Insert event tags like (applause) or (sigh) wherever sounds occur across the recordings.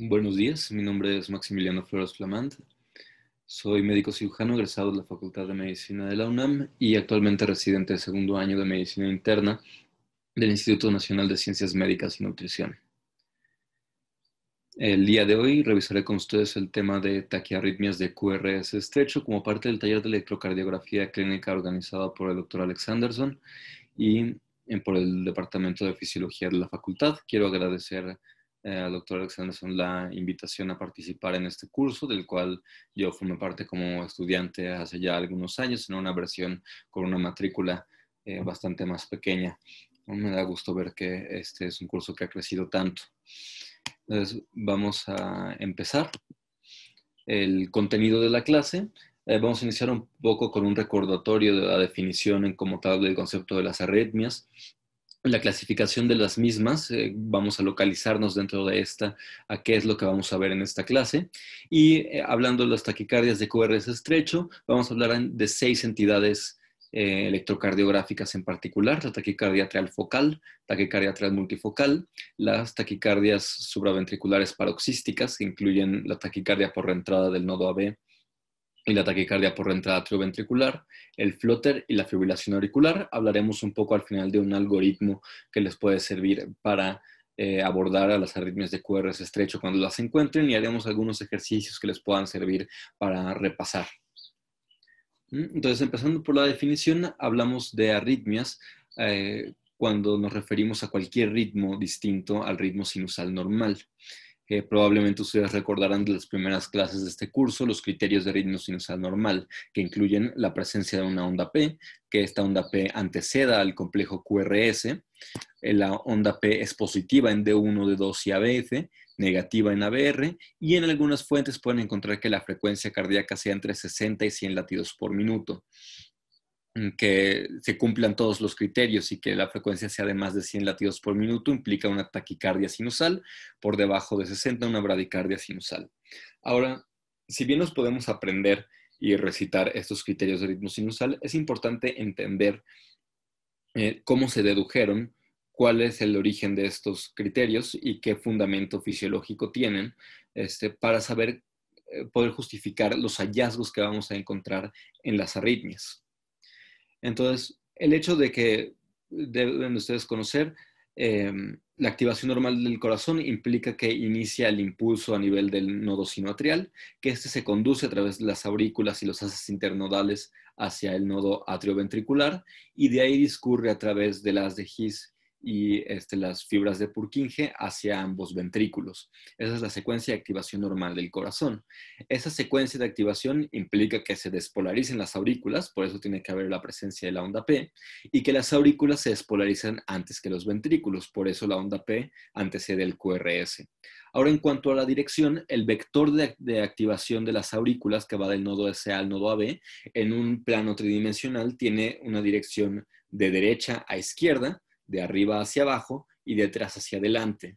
Buenos días, mi nombre es Maximiliano Flores Flamand. Soy médico cirujano egresado de la Facultad de Medicina de la UNAM y actualmente residente de segundo año de Medicina Interna del Instituto Nacional de Ciencias Médicas y Nutrición. El día de hoy revisaré con ustedes el tema de taquiarritmias de QRS estrecho como parte del taller de electrocardiografía clínica organizado por el doctor Alexanderson y por el Departamento de Fisiología de la Facultad. Quiero agradecer eh, al doctor la invitación a participar en este curso, del cual yo formé parte como estudiante hace ya algunos años, en una versión con una matrícula eh, bastante más pequeña. Me da gusto ver que este es un curso que ha crecido tanto. Entonces, vamos a empezar el contenido de la clase. Eh, vamos a iniciar un poco con un recordatorio de la definición en como tal del concepto de las arritmias la clasificación de las mismas. Eh, vamos a localizarnos dentro de esta, a qué es lo que vamos a ver en esta clase. Y eh, hablando de las taquicardias de QRS estrecho, vamos a hablar de seis entidades eh, electrocardiográficas en particular, la taquicardia atrial focal, taquicardia atrial multifocal, las taquicardias supraventriculares paroxísticas, que incluyen la taquicardia por reentrada del nodo AB, y la taquicardia por entrada atrioventricular, el flotter y la fibrilación auricular. Hablaremos un poco al final de un algoritmo que les puede servir para eh, abordar a las arritmias de QRS estrecho cuando las encuentren y haremos algunos ejercicios que les puedan servir para repasar. ¿Mm? Entonces, empezando por la definición, hablamos de arritmias eh, cuando nos referimos a cualquier ritmo distinto al ritmo sinusal normal probablemente ustedes recordarán de las primeras clases de este curso los criterios de ritmo sinusal normal, que incluyen la presencia de una onda P, que esta onda P anteceda al complejo QRS, eh, la onda P es positiva en D1, D2 y ABF, negativa en ABR, y en algunas fuentes pueden encontrar que la frecuencia cardíaca sea entre 60 y 100 latidos por minuto. Mm, que se cumplan todos los criterios y que la frecuencia sea de más de 100 latidos por minuto implica una taquicardia sinusal, por debajo de 60 una bradicardia sinusal. Ahora, si bien nos podemos aprender y recitar estos criterios de ritmo sinusal, es importante entender eh, cómo se dedujeron, cuál es el origen de estos criterios y qué fundamento fisiológico tienen este, para saber eh, poder justificar los hallazgos que vamos a encontrar en las arritmias. Entonces, el hecho de que deben ustedes conocer, eh, la activación normal del corazón implica que inicia el impulso a nivel del nodo sinoatrial, que este se conduce a través de las aurículas y los haces internodales hacia el nodo atrioventricular y de ahí discurre a través de las de His y este, las fibras de Purkinje hacia ambos ventrículos. Esa es la secuencia de activación normal del corazón. Esa secuencia de activación implica que se despolaricen las aurículas, por eso tiene que haber la presencia de la onda P, y que las aurículas se despolarizan antes que los ventrículos, por eso la onda P antecede el QRS. Ahora, en cuanto a la dirección, el vector de, activación de las aurículas que va del nodo SA al nodo AB en un plano tridimensional tiene una dirección de derecha a izquierda, de arriba hacia abajo y de atrás hacia adelante.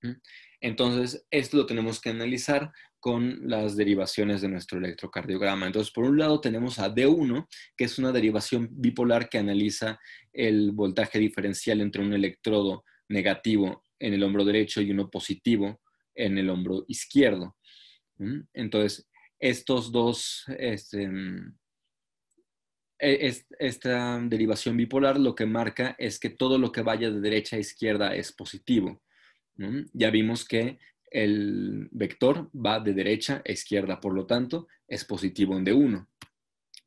¿Mm? Entonces, esto lo tenemos que analizar con las derivaciones de nuestro electrocardiograma. Entonces, por un lado tenemos a D1, que es una derivación bipolar que analiza el voltaje diferencial entre un electrodo negativo en el hombro derecho y uno positivo en el hombro izquierdo. ¿Mm? Entonces, estos dos, este, e-, esta derivación bipolar lo que marca es que todo lo que vaya de derecha a izquierda es positivo. Ya vimos que el vector va de derecha a izquierda, por lo tanto, es positivo en D1.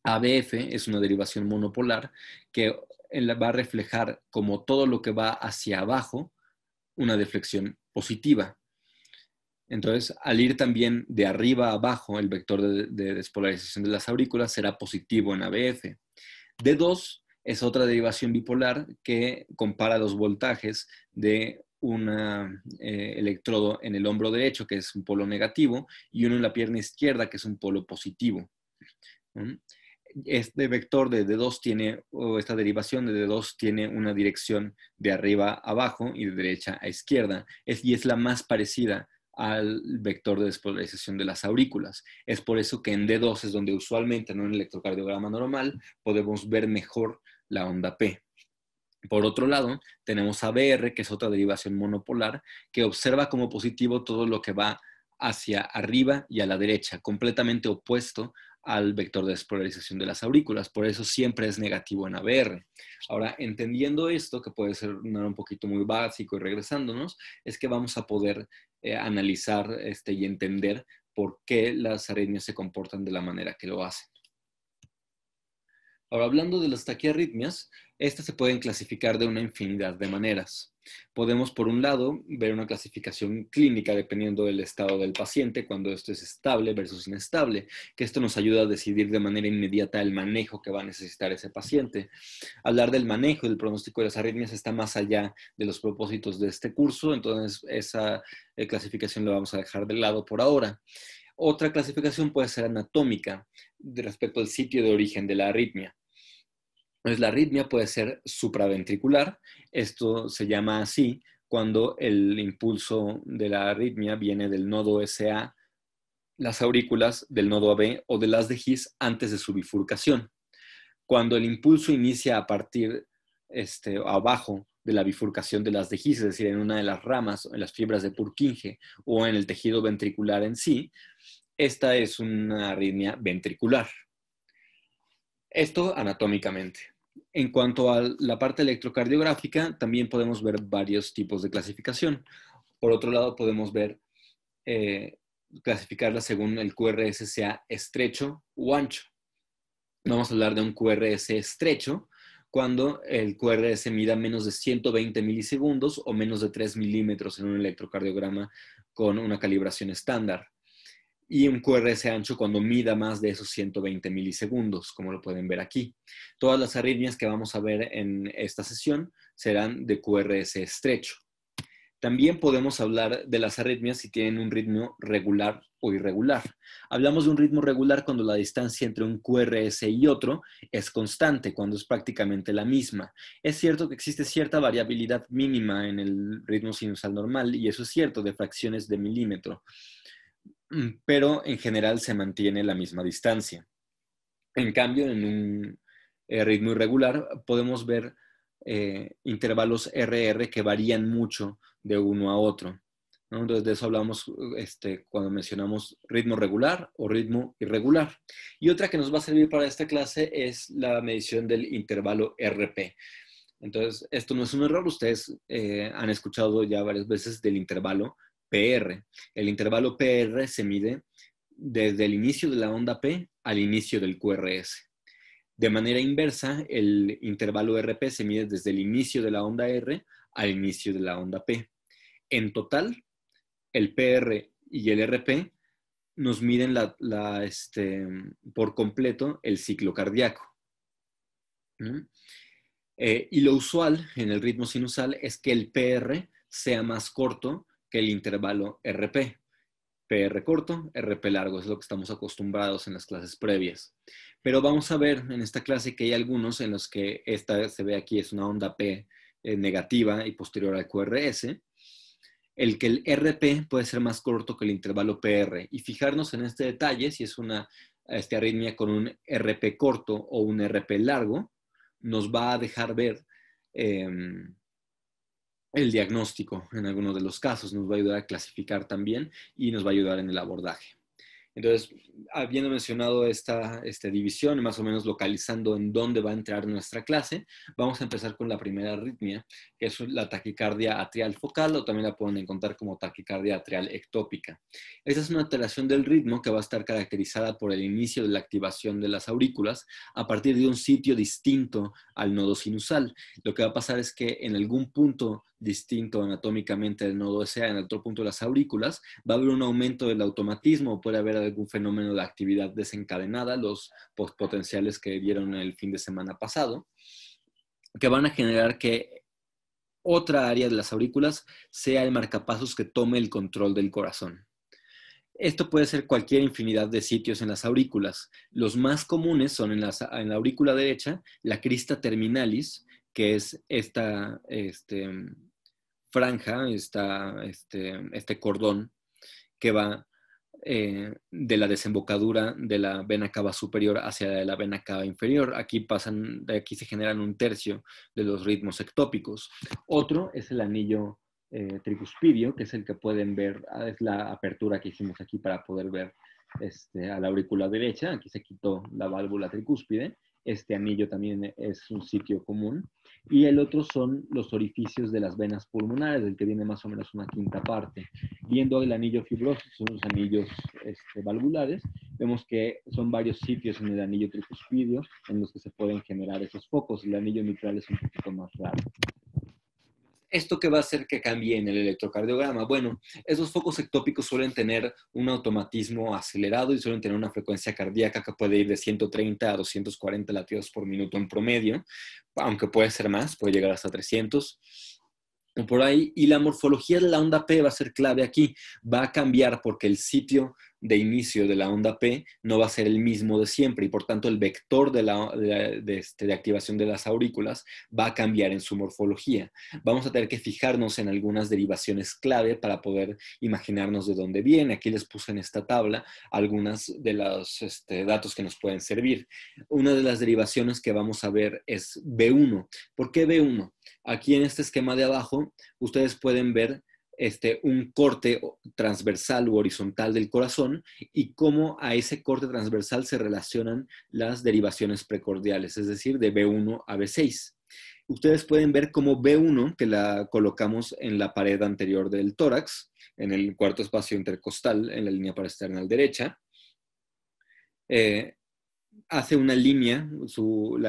ABF es una derivación monopolar que va a reflejar como todo lo que va hacia abajo una deflexión positiva. Entonces, al ir también de arriba a abajo, el vector de, despolarización de las aurículas será positivo en ABF. D2 es otra derivación bipolar que compara los voltajes de un eh, electrodo en el hombro derecho, que es un polo negativo, y uno en la pierna izquierda, que es un polo positivo. ¿Mm? Este vector de D2 tiene, o esta derivación de D2 tiene una dirección de arriba a abajo y de derecha a izquierda, y es la más parecida al vector de despolarización de las aurículas. Es por eso que en D2 es donde usualmente en un electrocardiograma normal podemos ver mejor la onda P. Por otro lado, tenemos a que es otra derivación monopolar, que observa como positivo todo lo que va hacia arriba y a la derecha, completamente opuesto al vector de despolarización de las aurículas. Por eso siempre es negativo en ABR. Ahora, entendiendo esto, que puede ser un poquito muy básico y regresándonos, es que vamos a poder eh, analizar este, y entender por qué las arritmias se comportan de la manera que lo hacen. Ahora, hablando de las taquiarritmias, estas se pueden clasificar de una infinidad de maneras. Podemos, por un lado, ver una clasificación clínica dependiendo del estado del paciente, cuando esto es estable versus inestable, que esto nos ayuda a decidir de manera inmediata el manejo que va a necesitar ese paciente. Hablar del manejo y del pronóstico de las arritmias está más allá de los propósitos de este curso, entonces esa eh, clasificación la vamos a dejar de lado por ahora. Otra clasificación puede ser anatómica respecto al sitio de origen de la arritmia la arritmia puede ser supraventricular. Esto se llama así cuando el impulso de la arritmia viene del nodo SA, las aurículas, del nodo AB o de las de antes de su bifurcación. Cuando el impulso inicia a partir este, abajo de la bifurcación de las de es decir, en una de las ramas, en las fibras de Purkinje o en el tejido ventricular en sí, esta es una arritmia ventricular. Esto anatómicamente. En cuanto a la parte electrocardiográfica, también podemos ver varios tipos de clasificación. Por otro lado, podemos ver, eh, clasificarla según el QRS sea estrecho o ancho. Vamos a hablar de un QRS estrecho cuando el QRS mida menos de 120 milisegundos o menos de 3 milímetros en un electrocardiograma con una calibración estándar y un QRS ancho cuando mida más de esos 120 milisegundos, como lo pueden ver aquí. Todas las arritmias que vamos a ver en esta sesión serán de QRS estrecho. También podemos hablar de las arritmias si tienen un ritmo regular o irregular. Hablamos de un ritmo regular cuando la distancia entre un QRS y otro es constante, cuando es prácticamente la misma. Es cierto que existe cierta variabilidad mínima en el ritmo sinusal normal y eso es cierto de fracciones de milímetro Mm, pero en general se mantiene la misma distancia. En cambio, en un eh, ritmo irregular podemos ver eh, intervalos RR que varían mucho de uno a otro. Entonces, de eso hablamos uh, este, cuando mencionamos ritmo regular o ritmo irregular. Y otra que nos va a servir para esta clase es la medición del intervalo RP. Entonces, esto no es un error, ustedes eh, han escuchado ya varias veces del intervalo PR. El intervalo PR se mide desde el inicio de la onda P al inicio del QRS. De manera inversa, el intervalo RP se mide desde el inicio de la onda R al inicio de la onda P. En total, el PR y el RP nos miden este, por completo el ciclo cardíaco. ¿Mm? Eh, y lo usual en el ritmo sinusal es que el PR sea más corto que el intervalo RP. PR corto, RP largo, es lo que estamos acostumbrados en las clases previas. Pero vamos a ver en esta clase que hay algunos en los que esta se ve aquí es una onda P eh, negativa y posterior al QRS, el que el RP puede ser más corto que el intervalo PR. Y fijarnos en este detalle, si es una este, arritmia con un RP corto o un RP largo, nos va a dejar ver em, el diagnóstico en algunos de los casos, nos va a ayudar a clasificar también y nos va a ayudar en el abordaje. Entonces, habiendo mencionado esta, división, más o menos localizando en dónde va a entrar nuestra clase, vamos a empezar con la primera arritmia, que es la taquicardia atrial focal, o también la pueden encontrar como taquicardia atrial ectópica. esa es una alteración del ritmo que va a estar caracterizada por el inicio de la activación de las aurículas a partir de un sitio distinto al nodo sinusal. Lo que va a pasar es que en algún punto distinto anatómicamente del nodo SA en otro punto de las aurículas, va a haber un aumento del automatismo, puede haber algún fenómeno de actividad desencadenada, los potenciales que vieron el fin de semana pasado, que van a generar que otra área de las aurículas sea el marcapasos que tome el control del corazón. Esto puede ser cualquier infinidad de sitios en las aurículas. Los más comunes son en, la aurícula derecha, la crista terminalis, que es esta este, franja, este, este, cordón que va eh, de la desembocadura de la vena cava superior hacia la vena cava inferior. Aquí pasan, aquí se generan un tercio de los ritmos ectópicos. Otro es el anillo eh, tricuspidio, que es el que pueden ver, ah, es la apertura que hicimos aquí para poder ver este, a la aurícula derecha. Aquí se quitó la válvula tricúspide. Este anillo también es un sitio común y el otro son los orificios de las venas pulmonares, del que viene más o menos una quinta parte. Viendo el anillo fibroso, son los anillos este, valvulares, vemos que son varios sitios en el anillo tricuspidio en los que se pueden generar esos focos. El anillo mitral es un poquito más raro. ¿Esto qué va a hacer que cambie en el electrocardiograma? Bueno, esos focos ectópicos suelen tener un automatismo acelerado y suelen tener una frecuencia cardíaca que puede ir de 130 a 240 latidos por minuto en promedio, aunque puede ser más, puede llegar hasta 300 por ahí. Y la morfología de la onda P va a ser clave aquí, va a cambiar porque el sitio de inicio de la onda P no va a ser el mismo de siempre y por tanto el vector de, la, de, este, activación de las aurículas va a cambiar en su morfología. Vamos a tener que fijarnos en algunas derivaciones clave para poder imaginarnos de dónde viene. Aquí les puse en esta tabla algunas de los este, datos que nos pueden servir. Una de las derivaciones que vamos a ver es B1. ¿Por qué B1? Aquí en este esquema de abajo ustedes pueden ver este, un corte transversal u horizontal del corazón y cómo a ese corte transversal se relacionan las derivaciones precordiales, es decir, de B1 a B6. Ustedes pueden ver cómo B1, que la colocamos en la pared anterior del tórax, en el cuarto espacio intercostal, en la línea paraesternal derecha, eh, hace una línea, su,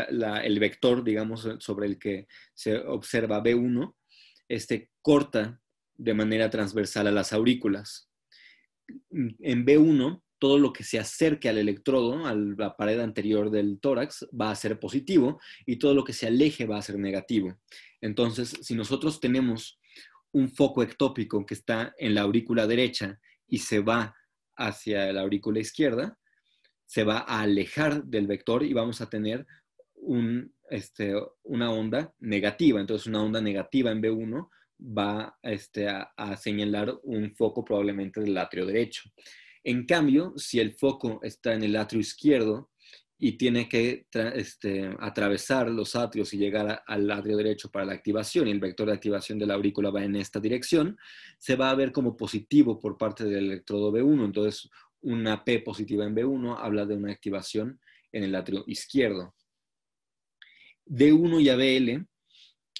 el vector, digamos, sobre el que se observa B1, este, corta de manera transversal a las aurículas. En B1, todo lo que se acerque al electrodo, a la pared anterior del tórax, va a ser positivo y todo lo que se aleje va a ser negativo. Entonces, si nosotros tenemos un foco ectópico que está en la aurícula derecha y se va hacia la aurícula izquierda, se va a alejar del vector y vamos a tener este, una onda negativa. Entonces, una onda negativa en B1 va este, a, señalar un foco probablemente del atrio derecho. En cambio, si el foco está en el atrio izquierdo y tiene que este, atravesar los atrios y llegar al atrio derecho para la activación y el vector de activación de la aurícula va en esta dirección, se va a ver como positivo por parte del electrodo B1. Entonces, una P positiva en B1 habla de una activación en el atrio izquierdo. D1 y ABL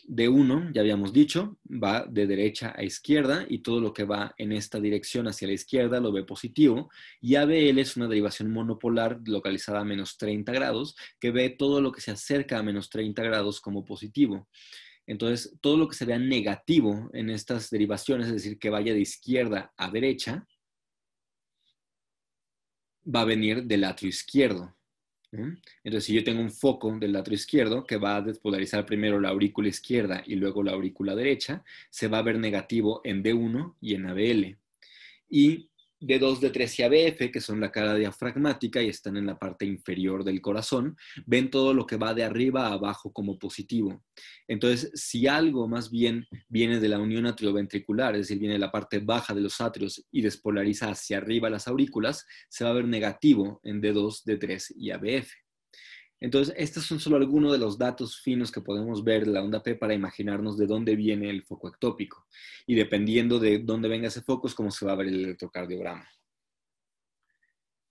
de 1, ya habíamos dicho, va de derecha a izquierda y todo lo que va en esta dirección hacia la izquierda lo ve positivo. Y ABL es una derivación monopolar localizada a menos 30 grados que ve todo lo que se acerca a menos 30 grados como positivo. Entonces, todo lo que se vea negativo en estas derivaciones, es decir, que vaya de izquierda a derecha, va a venir del atrio izquierdo. Entonces, si yo tengo un foco del lado izquierdo que va a despolarizar primero la aurícula izquierda y luego la aurícula derecha, se va a ver negativo en D1 y en ABL. Y d 2 de 3 y ABF, que son la cara diafragmática y están en la parte inferior del corazón, ven todo lo que va de arriba a abajo como positivo. Entonces, si algo más bien viene de la unión atrioventricular, es decir, viene de la parte baja de los atrios y despolariza hacia arriba las aurículas, se va a ver negativo en D2, D3 y ABF. Entonces, estos son solo algunos de los datos finos que podemos ver de la onda P para imaginarnos de dónde viene el foco ectópico. Y dependiendo de dónde venga ese foco es cómo se va a ver el electrocardiograma.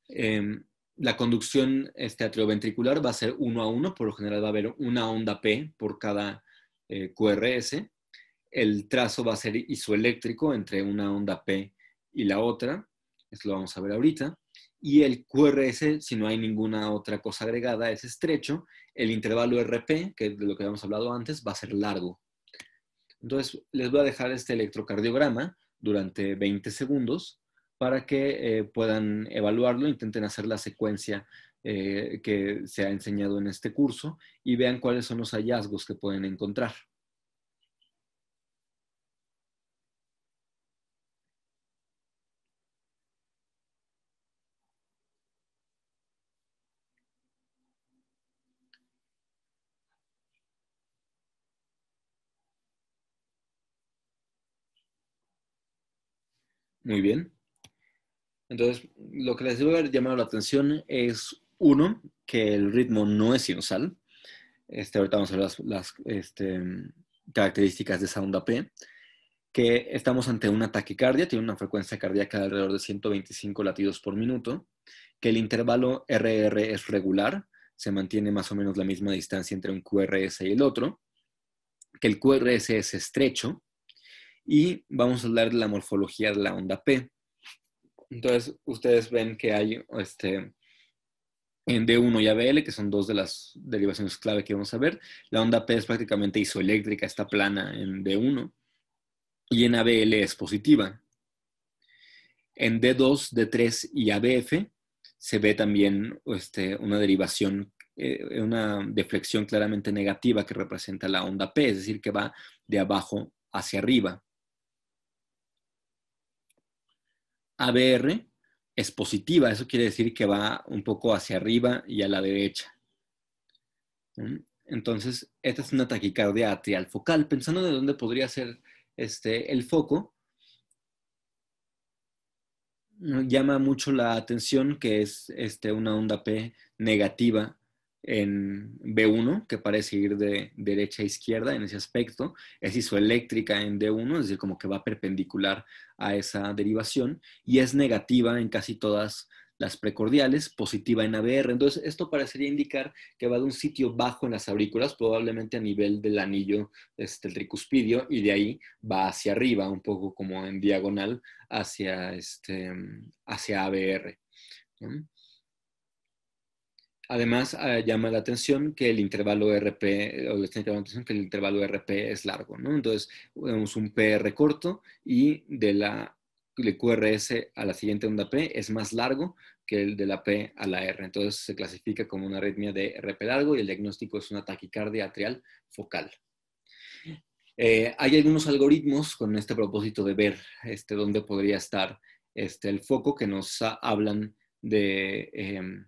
Em, la conducción este, atrioventricular va a ser uno a uno, por lo general va a haber una onda P por cada eh, QRS. El trazo va a ser isoeléctrico entre una onda P y la otra, esto lo vamos a ver ahorita y el QRS, si no hay ninguna otra cosa agregada, es estrecho. El intervalo RP, que es de lo que habíamos hablado antes, va a ser largo. Entonces, les voy a dejar este electrocardiograma durante 20 segundos para que eh, puedan evaluarlo, intenten hacer la secuencia eh, que se ha enseñado en este curso y vean cuáles son los hallazgos que pueden encontrar. Muy bien. Entonces, lo que les debe llamado la atención es, uno, que el ritmo no es sinusal. Este, ahorita vamos a ver las, este, características de esa onda P. Que estamos ante una taquicardia, tiene una frecuencia cardíaca de alrededor de 125 latidos por minuto. Que el intervalo RR es regular, se mantiene más o menos la misma distancia entre un QRS y el otro. Que el QRS es estrecho, y vamos a hablar de la morfología de la onda P. Entonces, ustedes ven que hay este, en D1 y ABL, que son dos de las derivaciones clave que vamos a ver. La onda P es prácticamente isoeléctrica, está plana en D1 y en ABL es positiva. En D2, D3 y ABF se ve también este, una derivación, eh, una deflexión claramente negativa que representa la onda P, es decir, que va de abajo hacia arriba. ABR es positiva, eso quiere decir que va un poco hacia arriba y a la derecha. ¿Mm? Entonces, esta es una taquicardia atrial focal. Pensando de dónde podría ser este, el foco, llama mucho la atención que es este, una onda P negativa en B1, que parece ir de derecha a izquierda en ese aspecto, es isoeléctrica en D1, es decir, como que va perpendicular a esa derivación, y es negativa en casi todas las precordiales, positiva en ABR. Entonces, esto parecería indicar que va de un sitio bajo en las aurículas, probablemente a nivel del anillo este, el tricuspidio, y de ahí va hacia arriba, un poco como en diagonal, hacia, este, hacia ABR. Además, eh, llama la atención que el intervalo RP, eh, que el intervalo RP es largo, Entonces, tenemos un PR corto y de la QRS a la siguiente onda P es más largo que el de la P a la R. Entonces, se clasifica como una arritmia de RP largo y el diagnóstico es una taquicardia atrial focal. Eh, hay algunos algoritmos con este propósito de ver este, dónde podría estar este, el foco que nos hablan de... Em,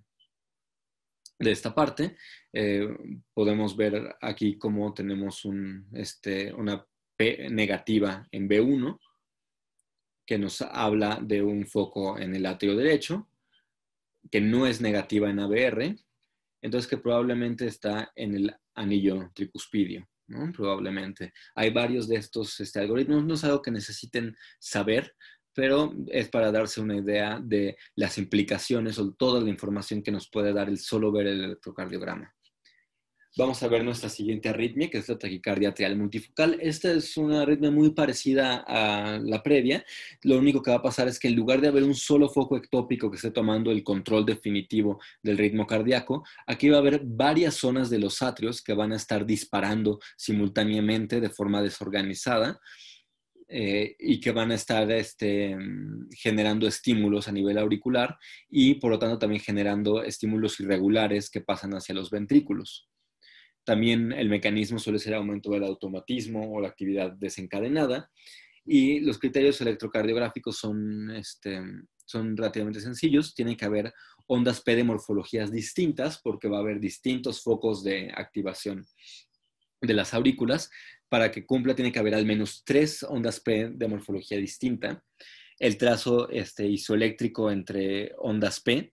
de esta parte, eh, podemos ver aquí cómo tenemos este, una P negativa en B1, que nos habla de un foco en el atrio derecho, que no es negativa en ABR, entonces que probablemente está en el anillo tricuspidio, ¿no? probablemente. Hay varios de estos este, algoritmos, no es algo que necesiten saber, pero es para darse una idea de las implicaciones o toda la información que nos puede dar el solo ver el electrocardiograma. Vamos a ver nuestra siguiente arritmia, que es la taquicardia atrial multifocal. Esta es una arritmia muy parecida a la previa. Lo único que va a pasar es que en lugar de haber un solo foco ectópico que esté tomando el control definitivo del ritmo cardíaco, aquí va a haber varias zonas de los atrios que van a estar disparando simultáneamente de forma desorganizada eh, y que van a estar este, mm, generando estímulos a nivel auricular y por lo tanto también generando estímulos irregulares que pasan hacia los ventrículos. También el mecanismo suele ser aumento del automatismo o la actividad desencadenada y los criterios electrocardiográficos son, este, son relativamente sencillos, tienen que haber ondas P de morfologías distintas porque va a haber distintos focos de activación de las aurículas, para que cumpla tiene que haber al menos tres ondas P de morfología distinta. El trazo este, isoeléctrico entre ondas P.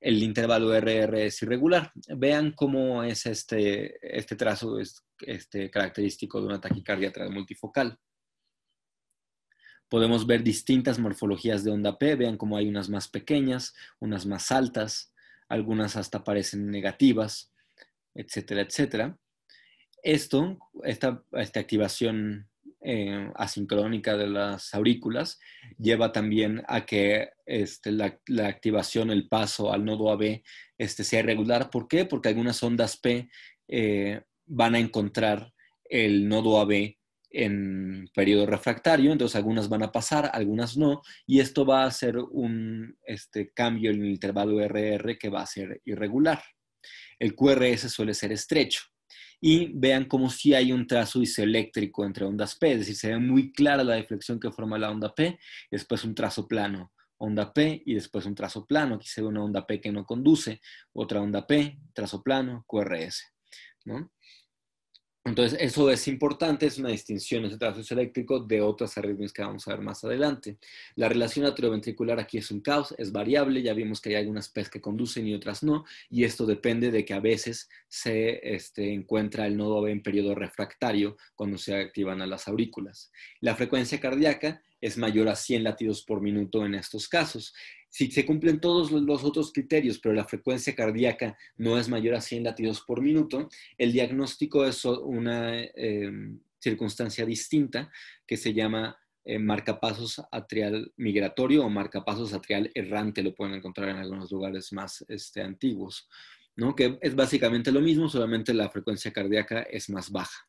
El intervalo RR es irregular. Vean cómo es este, este trazo es, este, característico de una taquicardia multifocal. Podemos ver distintas morfologías de onda P. Vean cómo hay unas más pequeñas, unas más altas, algunas hasta parecen negativas, etcétera, etcétera. Esto, esta, esta activación eh, asincrónica de las aurículas lleva también a que este, la, activación, el paso al nodo AB este, sea irregular. ¿Por qué? Porque algunas ondas P eh, van a encontrar el nodo AB en periodo refractario, entonces algunas van a pasar, algunas no, y esto va a hacer un este, cambio en el intervalo RR que va a ser irregular. El QRS suele ser estrecho y vean cómo si hay un trazo isoeléctrico entre ondas P, es decir, se ve muy clara la deflexión que forma la onda P, después un trazo plano, onda P y después un trazo plano, aquí se ve una onda P que no conduce, otra onda P, trazo plano, QRS. ¿no? Entonces, eso es importante, es una distinción entre trazo eléctrico de otras arritmias que vamos a ver más adelante. La relación atrioventricular aquí es un caos, es variable, ya vimos que hay algunas PES que conducen y otras no, y esto depende de que a veces se este, encuentra el nodo AV en periodo refractario cuando se activan las aurículas. La frecuencia cardíaca es mayor a 100 latidos por minuto en estos casos si se cumplen todos los otros criterios, pero la frecuencia cardíaca no es mayor a 100 latidos por minuto, el diagnóstico es una em, circunstancia distinta que se llama eh, marcapasos atrial migratorio o marcapasos atrial errante, lo pueden encontrar en algunos lugares más este, antiguos, ¿no? que es básicamente lo mismo, solamente la frecuencia cardíaca es más baja.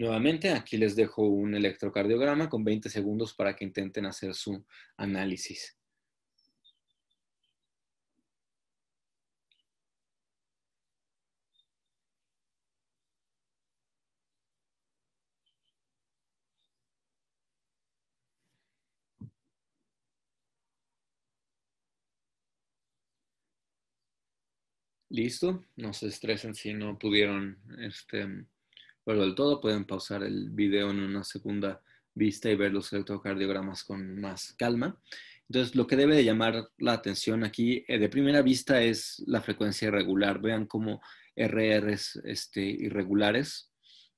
Nuevamente, aquí les dejo un electrocardiograma con 20 segundos para que intenten hacer su análisis. Listo, no se estresen si no pudieron este, del todo, pueden pausar el video en una segunda vista y ver los electrocardiogramas con más calma. Entonces, lo que debe de llamar la atención aquí eh, de primera vista es la frecuencia irregular. Vean cómo RR este, irregulares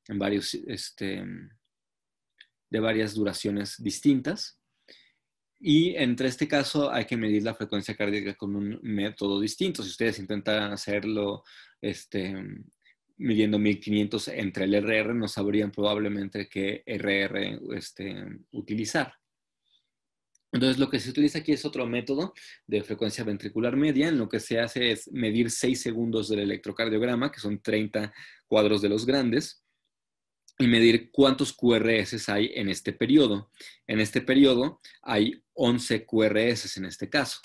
en varios, este, de varias duraciones distintas. Y entre este caso hay que medir la frecuencia cardíaca con un método distinto. Si ustedes intentan hacerlo este, midiendo 1500 entre el RR, no sabrían probablemente qué RR este, utilizar. Entonces, lo que se utiliza aquí es otro método de frecuencia ventricular media. En lo que se hace es medir 6 segundos del electrocardiograma, que son 30 cuadros de los grandes, y medir cuántos QRS hay en este periodo. En este periodo hay 11 QRS en este caso.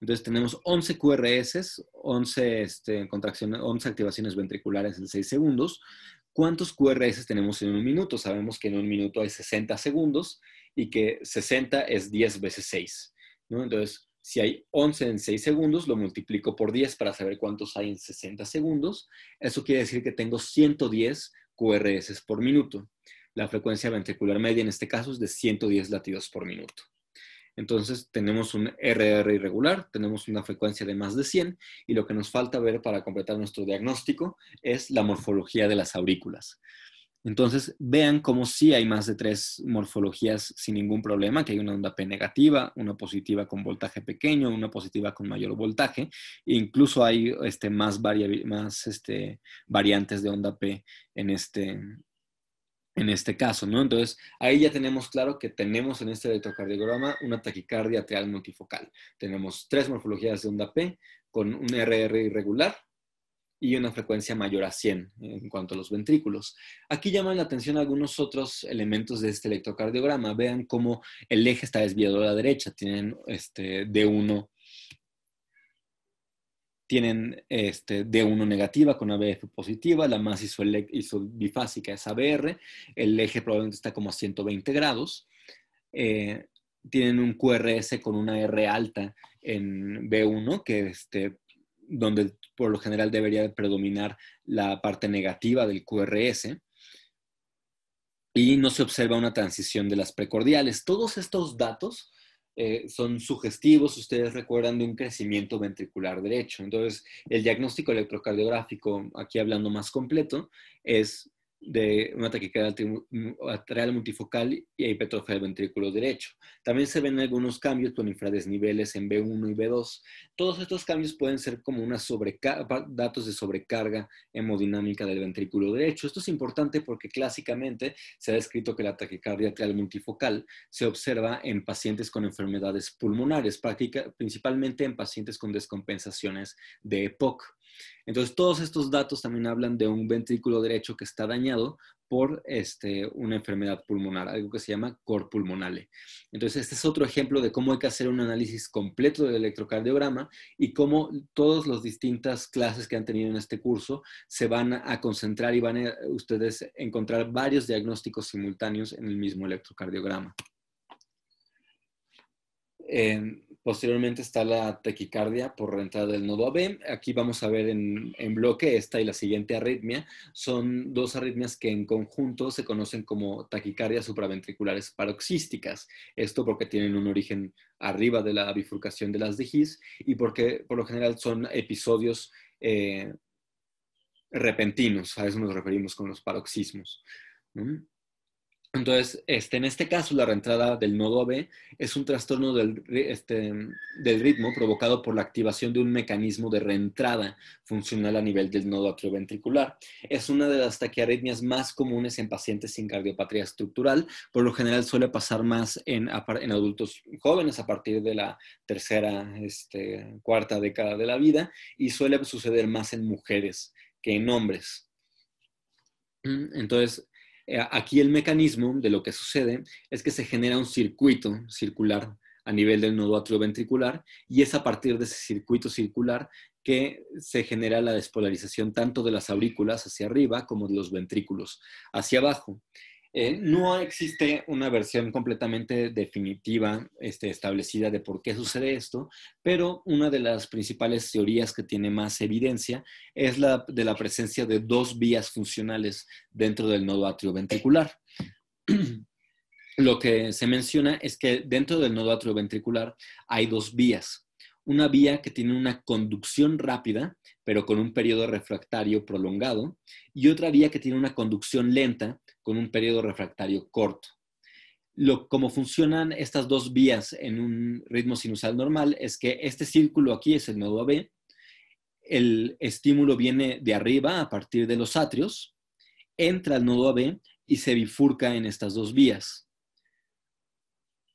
Entonces tenemos 11 QRS, 11, este, contracciones, 11 activaciones ventriculares en 6 segundos. ¿Cuántos QRS tenemos en un minuto? Sabemos que en un minuto hay 60 segundos y que 60 es 10 veces 6. Entonces, si hay 11 en 6 segundos, lo multiplico por 10 para saber cuántos hay en 60 segundos. Eso quiere decir que tengo 110 QRS por minuto. La frecuencia ventricular media en este caso es de 110 latidos por minuto. Entonces tenemos un RR irregular, tenemos una frecuencia de más de 100 y lo que nos falta ver para completar nuestro diagnóstico es la morfología de las aurículas. Entonces vean cómo sí hay más de tres morfologías sin ningún problema, que hay una onda P negativa, una positiva con voltaje pequeño, una positiva con mayor voltaje, e incluso hay este, más, más este, variantes de onda P en este, en este caso, ¿no? Entonces, ahí ya tenemos claro que tenemos en este electrocardiograma una taquicardia atrial multifocal. Tenemos tres morfologías de onda P con un RR irregular y una frecuencia mayor a 100 en cuanto a los ventrículos. Aquí llaman la atención algunos otros elementos de este electrocardiograma. Vean cómo el eje está desviado a la derecha, tienen este D1 tienen este, D1 negativa con ABF positiva, la más isobifásica es ABR, el eje probablemente está como a 120 grados, eh, tienen un QRS con una R alta en B1, que este, donde por lo general debería predominar la parte negativa del QRS, y no se observa una transición de las precordiales. Todos estos datos eh, son sugestivos, ustedes recuerdan de un crecimiento ventricular derecho. Entonces, el diagnóstico electrocardiográfico, aquí hablando más completo, es de una taquicardia mm, atrial multifocal y hipertrofia del ventrículo derecho. También se ven algunos cambios con infradesniveles en B1 y B2. Todos estos cambios pueden ser como una datos de sobrecarga hemodinámica del ventrículo derecho. Esto es importante porque clásicamente se ha descrito que la taquicardia atrial multifocal se observa en pacientes con enfermedades pulmonares, principalmente en pacientes con descompensaciones de EPOC. Entonces, todos estos datos también hablan de un ventrículo derecho que está dañado por este, una enfermedad pulmonar, algo que se llama cor pulmonale. Entonces, este es otro ejemplo de cómo hay que hacer un análisis completo del electrocardiograma y cómo todas las distintas clases que han tenido en este curso se van a concentrar y van a ustedes encontrar varios diagnósticos simultáneos en el mismo electrocardiograma. Posteriormente está la taquicardia por entrada del nodo AB. Aquí vamos a ver en, bloque esta y la siguiente arritmia. Son dos arritmias que en conjunto se conocen como taquicardias supraventriculares paroxísticas. Esto porque tienen un origen arriba de la bifurcación de las DIGIs y porque por lo general son episodios eh, repentinos. A eso nos referimos con los paroxismos. Entonces, este, en este caso, la reentrada del nodo B es un trastorno este, del, ritmo provocado por la activación de un mecanismo de reentrada funcional a nivel del nodo atrioventricular. Es una de las taquiarritmias más comunes en pacientes sin cardiopatía estructural. Por lo general, suele pasar más en, en adultos jóvenes a partir de la tercera, este, cuarta década de la vida y suele suceder más en mujeres que en hombres. Entonces, eh, aquí el mecanismo de lo que sucede es que se genera un circuito circular a nivel del nodo atrioventricular y es a partir de ese circuito circular que se genera la despolarización tanto de las aurículas hacia arriba como de los ventrículos hacia abajo. Eh, no existe una versión completamente definitiva este, establecida de por qué sucede esto, pero una de las principales teorías que tiene más evidencia es la de la presencia de dos vías funcionales dentro del nodo atrioventricular. (clears throat) Lo que se menciona es que dentro del nodo atrioventricular hay dos vías. Una vía que tiene una conducción rápida, pero con un periodo refractario prolongado, y otra vía que tiene una conducción lenta, con un periodo refractario corto. Lo, como funcionan estas dos vías en un ritmo sinusal normal es que este círculo aquí es el nodo AB, el estímulo viene de arriba a partir de los atrios, entra al nodo AB y se bifurca en estas dos vías,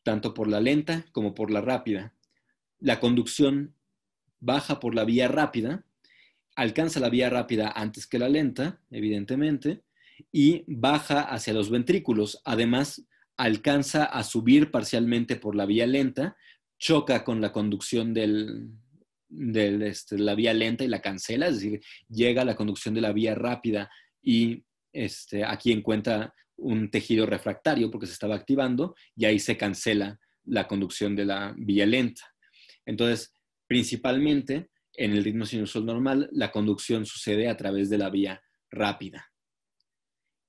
tanto por la lenta como por la rápida. La conducción baja por la vía rápida, alcanza la vía rápida antes que la lenta, evidentemente, y baja hacia los ventrículos. Además, alcanza a subir parcialmente por la vía lenta, choca con la conducción de este, la vía lenta y la cancela, es decir, llega a la conducción de la vía rápida y este, aquí encuentra un tejido refractario porque se estaba activando y ahí se cancela la conducción de la vía lenta. Entonces, principalmente en el ritmo sinusal normal, la conducción sucede a través de la vía rápida.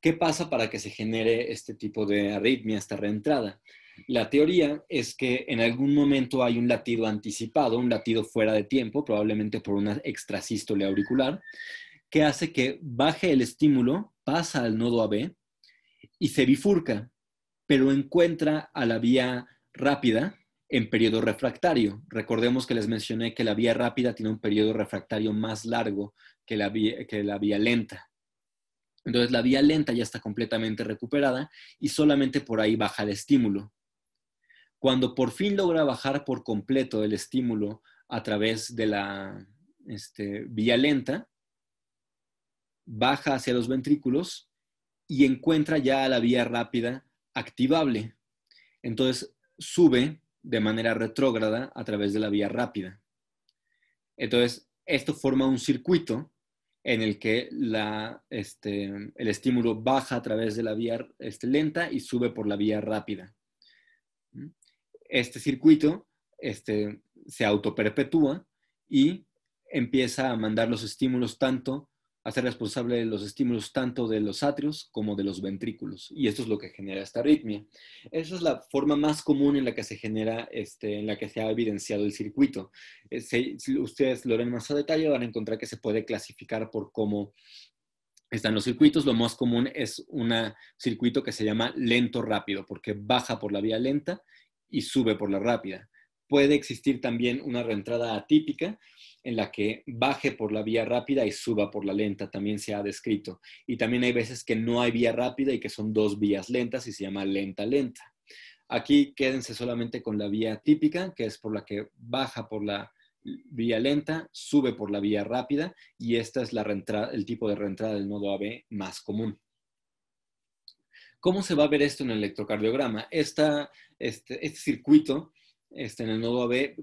¿Qué pasa para que se genere este tipo de arritmia, esta reentrada? La teoría es que en algún momento hay un latido anticipado, un latido fuera de tiempo, probablemente por una extrasístole auricular, que hace que baje el estímulo, pasa al nodo AB y se bifurca, pero encuentra a la vía rápida en periodo refractario. Recordemos que les mencioné que la vía rápida tiene un periodo refractario más largo que la que la vía lenta. Entonces la vía lenta ya está completamente recuperada y solamente por ahí baja el estímulo. Cuando por fin logra bajar por completo el estímulo a través de la este, vía lenta, baja hacia los ventrículos y encuentra ya la vía rápida activable. Entonces sube de manera retrógrada a través de la vía rápida. Entonces, esto forma un circuito en el que este, el estímulo baja a través de la vía este, lenta y sube por la vía rápida. ¿Mm? Este circuito este, se autoperpetúa y empieza a mandar los estímulos tanto hacer responsable de los estímulos tanto de los atrios como de los ventrículos. Y esto es lo que genera esta arritmia. Esa es la forma más común en la que se genera, este, en la que se ha evidenciado el circuito. Eh, si ustedes lo ven más a detalle, van a encontrar que se puede clasificar por cómo están los circuitos. Lo más común es un circuito que se llama lento-rápido, porque baja por la vía lenta y sube por la rápida. Puede existir también una reentrada atípica, en la que baje por la vía rápida y suba por la lenta, también se ha descrito. Y también hay veces que no hay vía rápida y que son dos vías lentas y se llama lenta-lenta. Aquí quédense solamente con la vía típica, que es por la que baja por la vía lenta, sube por la vía rápida y esta es la el tipo de reentrada del nodo AB más común. ¿Cómo se va a ver esto en el electrocardiograma? Esta, este, este circuito este, en el nodo AB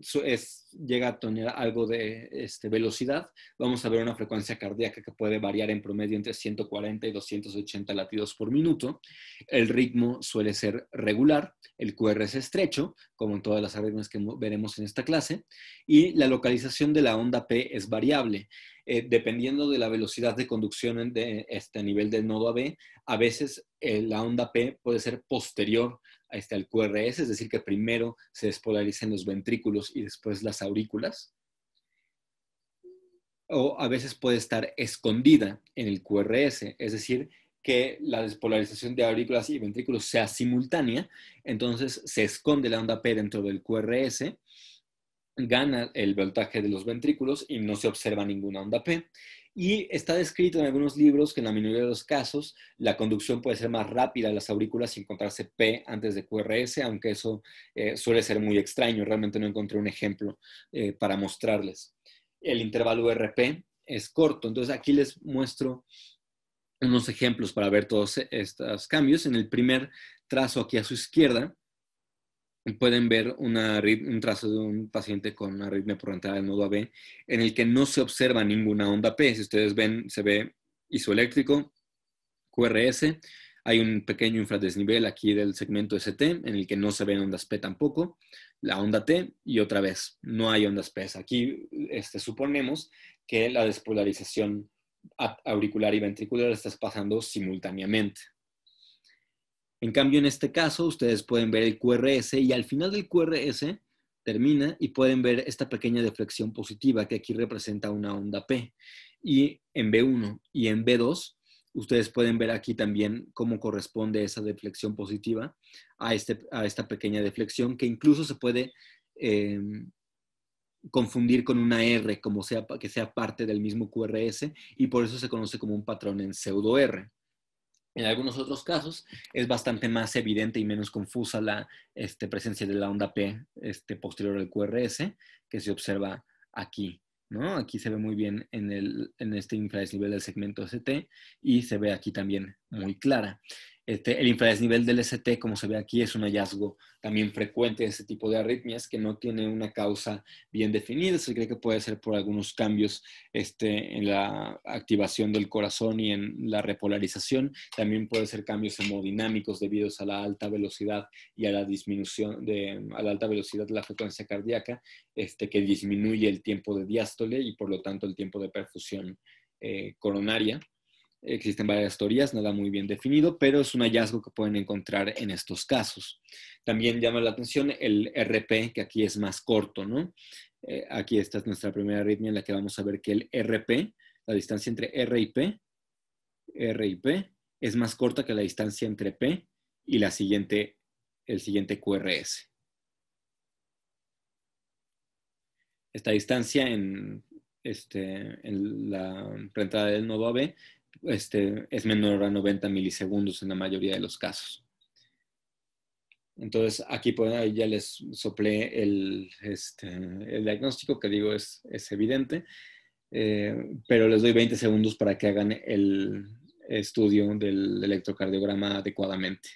llega a tener algo de este, velocidad, vamos a ver una frecuencia cardíaca que puede variar en promedio entre 140 y 280 latidos por minuto. El ritmo suele ser regular, el QR es estrecho, como en todas las arritmias que veremos en esta clase, y la localización de la onda P es variable. Eh, dependiendo de la velocidad de conducción de, este, a nivel del nodo AB, a veces eh, la onda P puede ser posterior está el QRS, es decir, que primero se despolarizan los ventrículos y después las aurículas. O a veces puede estar escondida en el QRS, es decir, que la despolarización de aurículas y ventrículos sea simultánea, entonces se esconde la onda P dentro del QRS, gana el voltaje de los ventrículos y no se observa ninguna onda P. Y está descrito en algunos libros que en la minoría de los casos la conducción puede ser más rápida de las aurículas y encontrarse P antes de QRS, aunque eso eh, suele ser muy extraño. Realmente no encontré un ejemplo eh, para mostrarles. El intervalo RP es corto, entonces aquí les muestro unos ejemplos para ver todos estos cambios. En el primer trazo aquí a su izquierda, pueden ver un trazo de un paciente con arritmia por entrada del nodo AB en el que no se observa ninguna onda P. Si ustedes ven, se ve isoeléctrico, QRS, hay un pequeño infradesnivel aquí del segmento ST en el que no se ven ondas P tampoco, la onda T y otra vez, no hay ondas P. Aquí este, suponemos que la despolarización auricular y ventricular está pasando simultáneamente. En cambio, en este caso, ustedes pueden ver el QRS y al final del QRS termina y pueden ver esta pequeña deflexión positiva que aquí representa una onda P. Y en B1 y en B2, ustedes pueden ver aquí también cómo corresponde esa deflexión positiva a, este, esta pequeña deflexión que incluso se puede em, confundir con una R, como sea, que sea parte del mismo QRS, y por eso se conoce como un patrón en pseudo R. En algunos otros casos es bastante más evidente y menos confusa la este, presencia de la onda P este, posterior al QRS que se observa aquí. ¿no? Aquí se ve muy bien en, este en este del segmento ST y se ve aquí también muy clara. Este, el infradesnivel del ST, como se ve aquí, es un hallazgo también frecuente de este tipo de arritmias que no tiene una causa bien definida. Se cree que puede ser por algunos cambios este, en la activación del corazón y en la repolarización. También puede ser cambios hemodinámicos debido a la alta velocidad y a la disminución de a la alta velocidad la frecuencia cardíaca, este, que disminuye el tiempo de diástole y por lo tanto el tiempo de perfusión eh, coronaria Existen varias teorías, nada muy bien definido, pero es un hallazgo que pueden encontrar en estos casos. También llama la atención el RP, que aquí es más corto, ¿no? Eh, aquí esta es nuestra primera arritmia en la que vamos a ver que el RP, la distancia entre R y P, R y P, es más corta que la distancia entre P y la siguiente, el siguiente QRS. Esta distancia en, este, en la entrada del nodo AB este, es menor a 90 milisegundos en la mayoría de los casos. Entonces, aquí ya les sople este, el, diagnóstico, que digo es, evidente, eh, pero les doy 20 segundos para que hagan el estudio del electrocardiograma adecuadamente.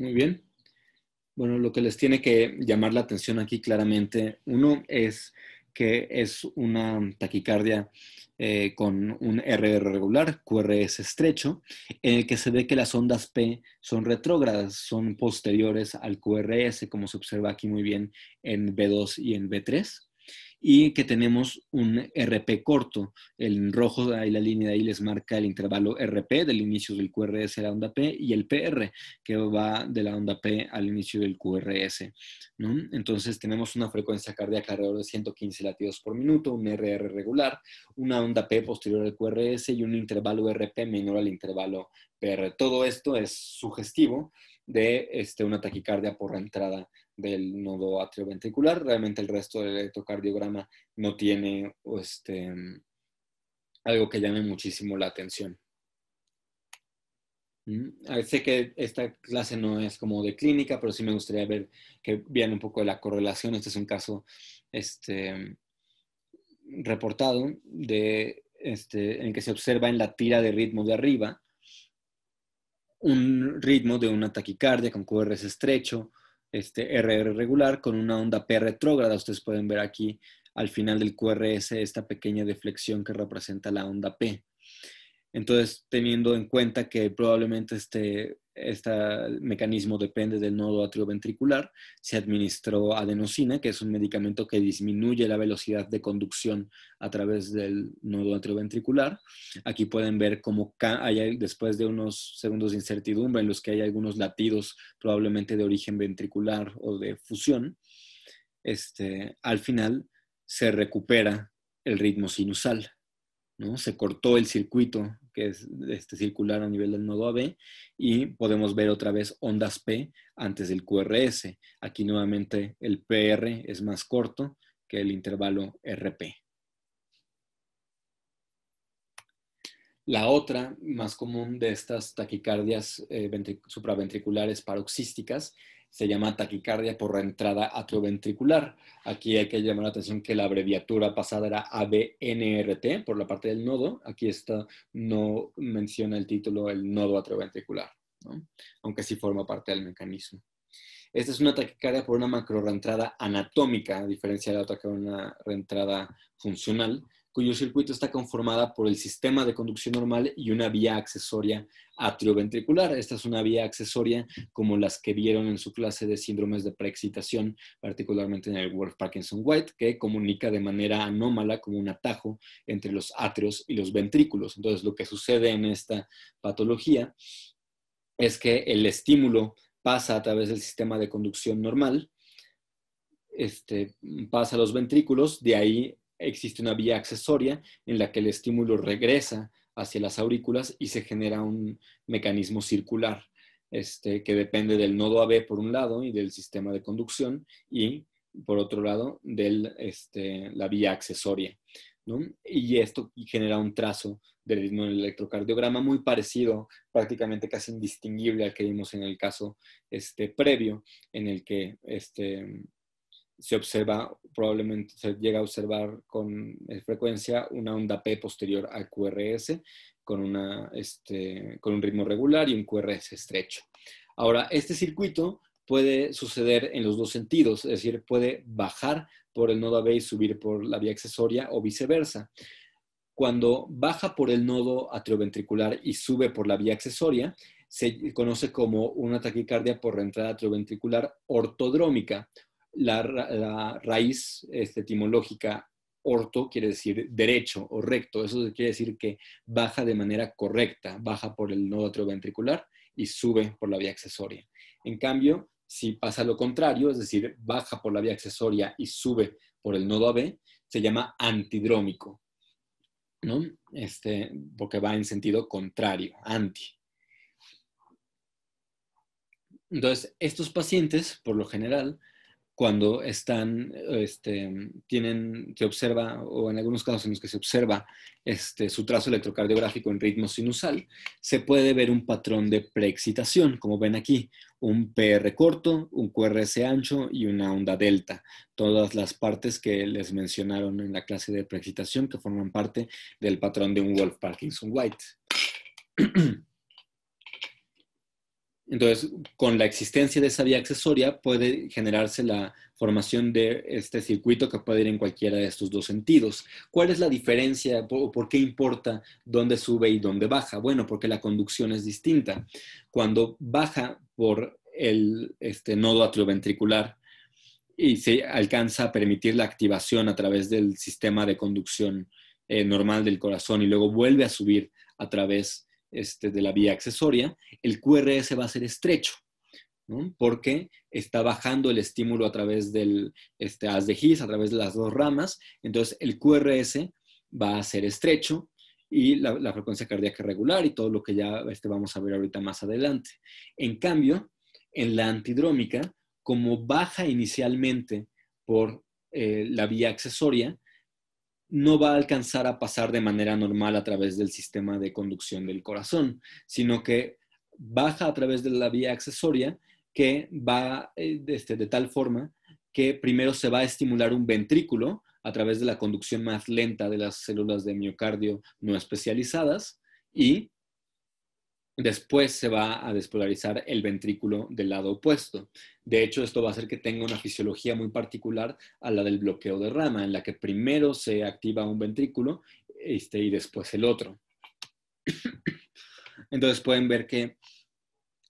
Muy bien. Bueno, lo que les tiene que llamar la atención aquí claramente, uno es que es una taquicardia eh, con un RR regular, QRS estrecho, en el que se ve que las ondas P son retrógradas, son posteriores al QRS, como se observa aquí muy bien en B2 y en B3 y que tenemos un RP corto. el rojo, ahí la línea de ahí les marca el intervalo RP del inicio del QRS a la onda P y el PR que va de la onda P al inicio del QRS. Entonces tenemos una frecuencia cardíaca alrededor de 115 latidos por minuto, un RR regular, una onda P posterior al QRS y un intervalo RP menor al intervalo PR. Todo esto es sugestivo de este, una taquicardia por entrada del nodo atrioventricular. Realmente el resto del electrocardiograma no tiene este, algo que llame muchísimo la atención. Mm, sé que esta clase no es como de clínica, pero sí me gustaría ver que vean un poco de la correlación. Este es un caso este, reportado de, este, en que se observa en la tira de ritmo de arriba un ritmo de una taquicardia con QRS estrecho, este RR regular con una onda P retrógrada. Ustedes pueden ver aquí al final del QRS esta pequeña deflexión que representa la onda P. Entonces, teniendo en cuenta que probablemente este este mecanismo depende del nodo atrioventricular, se administró adenosina, que es un medicamento que disminuye la velocidad de conducción a través del nodo atrioventricular. Aquí pueden ver cómo después de unos segundos de incertidumbre en los que hay algunos latidos probablemente de origen ventricular o de fusión, este, al final se recupera el ritmo sinusal. ¿no? Se cortó el circuito que es este circular a nivel del nodo AB, y podemos ver otra vez ondas P antes del QRS. Aquí nuevamente el PR es más corto que el intervalo RP. La otra más común de estas taquicardias eh, supraventriculares paroxísticas se llama taquicardia por reentrada atrioventricular. Aquí hay que llamar la atención que la abreviatura pasada era ABNRT por la parte del nodo. Aquí está, no menciona el título el nodo atrioventricular, aunque sí forma parte del mecanismo. Esta es una taquicardia por una macroreentrada anatómica, a diferencia de la otra que era una reentrada funcional cuyo circuito está conformada por el sistema de conducción normal y una vía accesoria atrioventricular. Esta es una vía accesoria como las que vieron en su clase de síndromes de preexcitación, particularmente en el Wolf Parkinson White, que comunica de manera anómala como un atajo entre los atrios y los ventrículos. Entonces, lo que sucede en esta patología es que el estímulo pasa a través del sistema de conducción normal, este, pasa a los ventrículos, de ahí existe una vía accesoria en la que el estímulo regresa hacia las aurículas y se genera un mecanismo circular este, que depende del nodo AB por un lado y del sistema de conducción y por otro lado de este, la vía accesoria. Y esto genera un trazo del ritmo del electrocardiograma muy parecido, prácticamente casi indistinguible al que vimos en el caso este, previo, en el que este, se observa, probablemente se llega a observar con frecuencia una onda P posterior al QRS con, una, este, con un ritmo regular y un QRS estrecho. Ahora, este circuito puede suceder en los dos sentidos, es decir, puede bajar por el nodo AB y subir por la vía accesoria o viceversa. Cuando baja por el nodo atrioventricular y sube por la vía accesoria, se conoce como una taquicardia por reentrada atrioventricular ortodrómica la, raíz este, etimológica orto quiere decir derecho o recto. Eso quiere decir que baja de manera correcta, baja por el nodo atrioventricular y sube por la vía accesoria. En cambio, si pasa lo contrario, es decir, baja por la vía accesoria y sube por el nodo AB, se llama antidrómico, ¿no? Este, porque va en sentido contrario, anti. Entonces, estos pacientes, por lo general, cuando están, este, tienen, se observa, o en algunos casos en los que se observa este, su trazo electrocardiográfico en ritmo sinusal, se puede ver un patrón de preexcitación, como ven aquí, un PR corto, un QRS ancho y una onda delta. Todas las partes que les mencionaron en la clase de preexcitación que forman parte del patrón de un Wolf-Parkinson-White. (clears throat) Entonces, con la existencia de esa vía accesoria puede generarse la formación de este circuito que puede ir en cualquiera de estos dos sentidos. ¿Cuál es la diferencia o por qué importa dónde sube y dónde baja? Bueno, porque la conducción es distinta. Cuando baja por el este, nodo atrioventricular y se alcanza a permitir la activación a través del sistema de conducción eh, normal del corazón y luego vuelve a subir a través este, de la vía accesoria, el QRS va a ser estrecho, porque está bajando el estímulo a través del este, de a través de las dos ramas, entonces el QRS va a ser estrecho y la, frecuencia cardíaca regular y todo lo que ya este, vamos a ver ahorita más adelante. En cambio, en la antidrómica, como baja inicialmente por eh, la vía accesoria, no va a alcanzar a pasar de manera normal a través del sistema de conducción del corazón, sino que baja a través de la vía accesoria que va eh, este, de tal forma que primero se va a estimular un ventrículo a través de la conducción más lenta de las células de miocardio no especializadas y después se va a despolarizar el ventrículo del lado opuesto. De hecho, esto va a hacer que tenga una fisiología muy particular a la del bloqueo de rama, en la que primero se activa un ventrículo este, y después el otro. (coughs) Entonces pueden ver que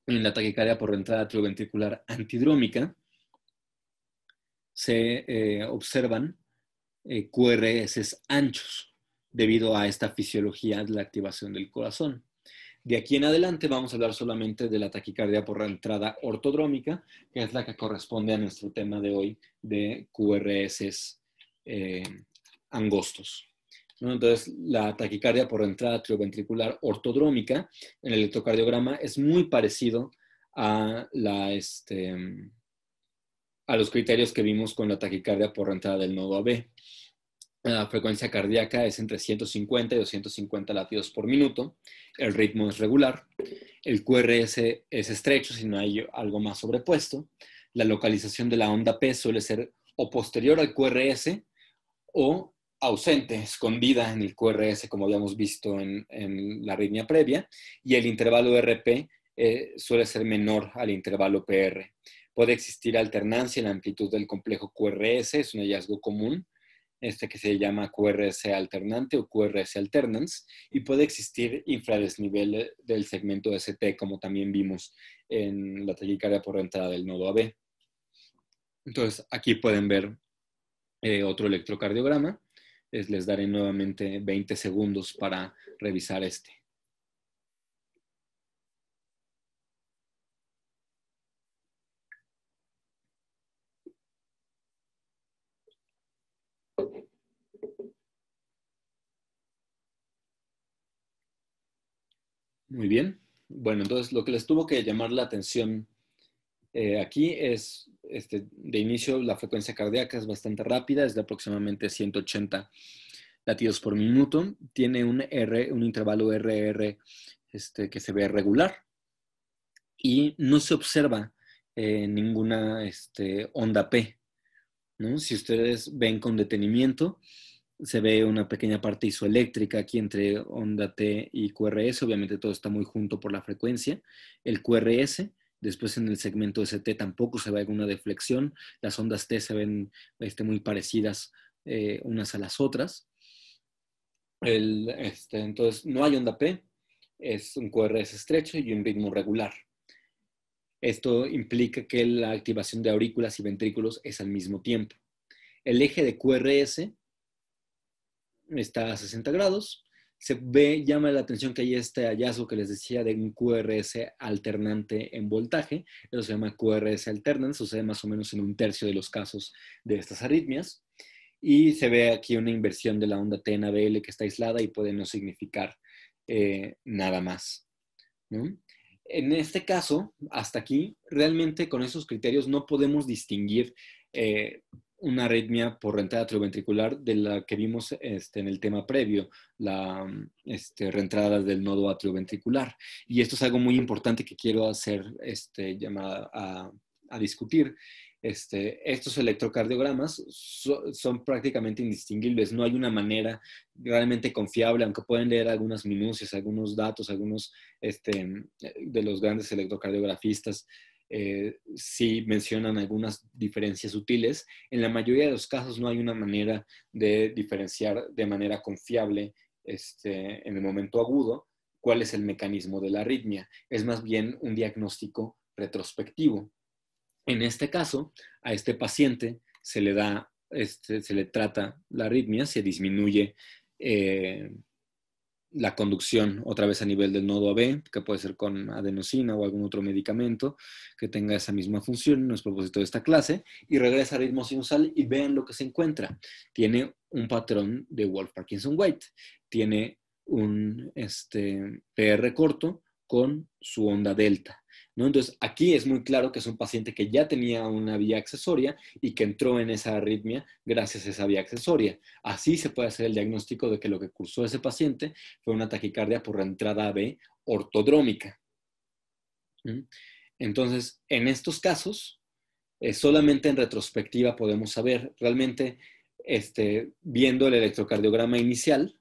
en la taquicardia por entrada trioventricular antidrómica se eh, observan eh, QRS anchos debido a esta fisiología de la activación del corazón. De aquí en adelante vamos a hablar solamente de la taquicardia por la entrada ortodrómica, que es la que corresponde a nuestro tema de hoy de QRS eh, angostos. Entonces, la taquicardia por entrada trioventricular ortodrómica en el electrocardiograma es muy parecido a, este, a los criterios que vimos con la taquicardia por entrada del nodo AB. La frecuencia cardíaca es entre 150 y 250 latidos por minuto. El ritmo es regular. El QRS es estrecho si no hay algo más sobrepuesto. La localización de la onda P suele ser o posterior al QRS o ausente, escondida en el QRS, como habíamos visto en, la arritmia previa. Y el intervalo RP eh, suele ser menor al intervalo PR. Puede existir alternancia en la amplitud del complejo QRS, es un hallazgo común este que se llama QRS alternante o QRS alternance, y puede existir infradesnivel del segmento ST, como también vimos en la taquicardia por entrada del nodo AB. Entonces, aquí pueden ver eh, otro electrocardiograma. les daré nuevamente 20 segundos para revisar este. Muy bien. Bueno, entonces lo que les tuvo que llamar la atención eh, aquí es, este, de inicio, la frecuencia cardíaca es bastante rápida, es de aproximadamente 180 latidos por minuto. Tiene un R, un intervalo RR este, que se ve regular y no se observa eh, ninguna este, onda P. Si ustedes ven con detenimiento, se ve una pequeña parte isoeléctrica aquí entre onda T y QRS, obviamente todo está muy junto por la frecuencia. El QRS, después en el segmento ST tampoco se ve alguna deflexión, las ondas T se ven este, muy parecidas eh, unas a las otras. Este, entonces no hay onda P, es un QRS estrecho y un ritmo regular. Esto implica que la activación de aurículas y ventrículos es al mismo tiempo. El eje de QRS está a 60 grados. Se ve, llama la atención que hay este hallazgo que les decía de un QRS alternante en voltaje. Eso se llama QRS alternante, sucede más o menos en un tercio de los casos de estas arritmias. Y se ve aquí una inversión de la onda T en ABL que está aislada y puede no significar eh, nada más. En este caso, hasta aquí, realmente con esos criterios no podemos distinguir eh, una arritmia por reentrada atrioventricular de la que vimos este, en el tema previo, la este, reentrada del nodo atrioventricular. Y esto es algo muy importante que quiero hacer este, llamada a, discutir. Este, estos electrocardiogramas son prácticamente indistinguibles. No hay una manera realmente confiable, aunque pueden leer algunas minucias, algunos datos, algunos este, de los grandes electrocardiografistas si eh, sí mencionan algunas diferencias sutiles. En la mayoría de los casos no hay una manera de diferenciar de manera confiable este, en el momento agudo cuál es el mecanismo de la arritmia. Es más bien un diagnóstico retrospectivo. En este caso, a este paciente se le da, este, se le trata la arritmia, se disminuye eh, la conducción otra vez a nivel del nodo AB, que puede ser con adenosina o algún otro medicamento que tenga esa misma función, no es propósito de esta clase, y regresa al ritmo sinusal y vean lo que se encuentra. Tiene un patrón de Wolf-Parkinson-White, tiene un este, PR corto con su onda delta. Entonces, aquí es muy claro que es un paciente que ya tenía una vía accesoria y que entró en esa arritmia gracias a esa vía accesoria. Así se puede hacer el diagnóstico de que lo que cursó ese paciente fue una taquicardia por entrada B ortodrómica. ¿Mm? Entonces, en estos casos, eh, solamente en retrospectiva podemos saber realmente, este, viendo el electrocardiograma inicial,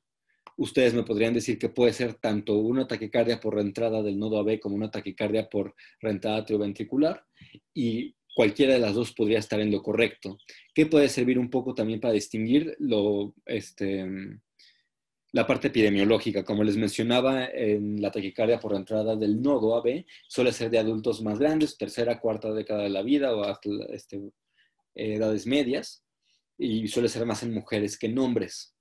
ustedes me podrían decir que puede ser tanto una taquicardia por reentrada del nodo AB como una taquicardia por reentrada atrioventricular y cualquiera de las dos podría estar en lo correcto, ¿Qué puede servir un poco también para distinguir lo, este, la parte epidemiológica. Como les mencionaba, en la taquicardia por entrada del nodo AB suele ser de adultos más grandes, tercera, cuarta década de la vida o este, edades medias, y suele ser más en mujeres que en hombres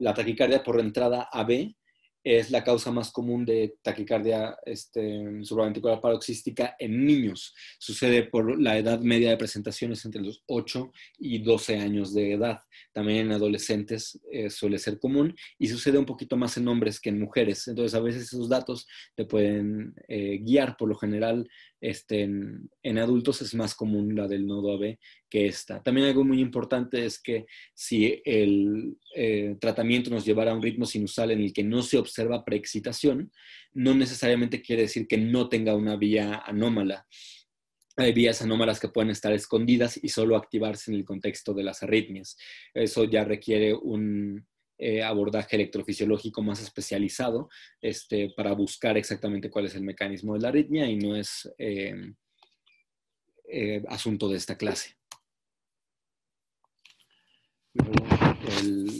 la taquicardia por entrada AB es la causa más común de taquicardia este, supraventricular paroxística en niños. Sucede por la edad media de presentaciones entre los 8 y 12 años de edad. También en adolescentes eh, suele ser común y sucede un poquito más en hombres que en mujeres. Entonces a veces esos datos te pueden eh, guiar. Por lo general, este, en, adultos es más común la del nodo AB que esta. También algo muy importante es que si el eh, tratamiento nos llevara a un ritmo sinusal en el que no se observa preexcitación, no necesariamente quiere decir que no tenga una vía anómala. Hay vías anómalas que pueden estar escondidas y solo activarse en el contexto de las arritmias. Eso ya requiere un, eh, abordaje electrofisiológico más especializado este, para buscar exactamente cuál es el mecanismo de la arritmia y no es eh, eh, asunto de esta clase.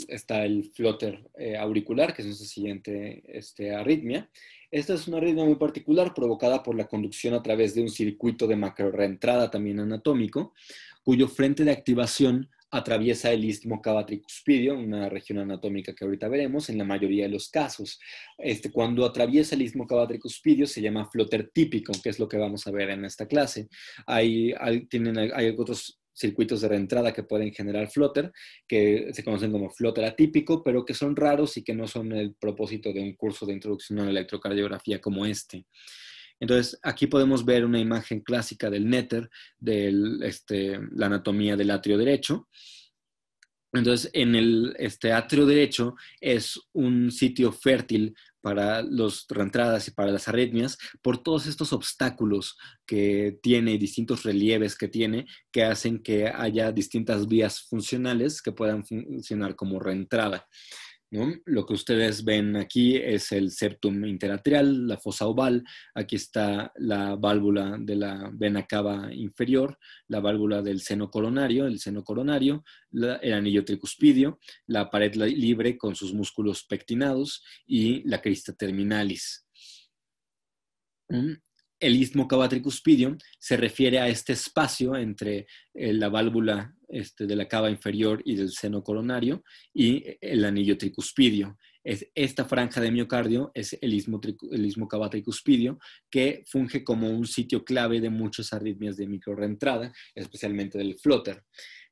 está el flotter auricular, que es nuestra siguiente este, arritmia. Esta es una arritmia muy particular provocada por la conducción a través de un circuito de macro reentrada también anatómico, cuyo frente de activación atraviesa el istmo Cavatricuspidio, una región anatómica que ahorita veremos en la mayoría de los casos. Este, cuando atraviesa el istmo Cavatricuspidio se llama flotter típico, que es lo que vamos a ver en esta clase. Hay, tienen, hay otros circuitos de reentrada que pueden generar flotter, que se conocen como flotter atípico, pero que son raros y que no son el propósito de un curso de introducción a la electrocardiografía como este. Entonces, aquí podemos ver una imagen clásica del néter, de este, la anatomía del atrio derecho. Entonces, en el, este atrio derecho es un sitio fértil para las reentradas y para las arritmias por todos estos obstáculos que tiene y distintos relieves que tiene que hacen que haya distintas vías funcionales que puedan funcionar como reentrada. Lo que ustedes ven aquí es el septum interatrial, la fosa oval, aquí está la válvula de la vena cava inferior, la válvula del seno coronario, el seno coronario, el anillo tricuspidio, la pared libre con sus músculos pectinados y la crista terminalis. ¿Mm? el istmo tricuspidio se refiere a este espacio entre eh, la válvula este, de la cava inferior y del seno coronario y eh, el anillo tricuspidio. Es, esta franja de miocardio es el istmo, el cavatricuspidio que funge como un sitio clave de muchas arritmias de microreentrada, especialmente del flotter.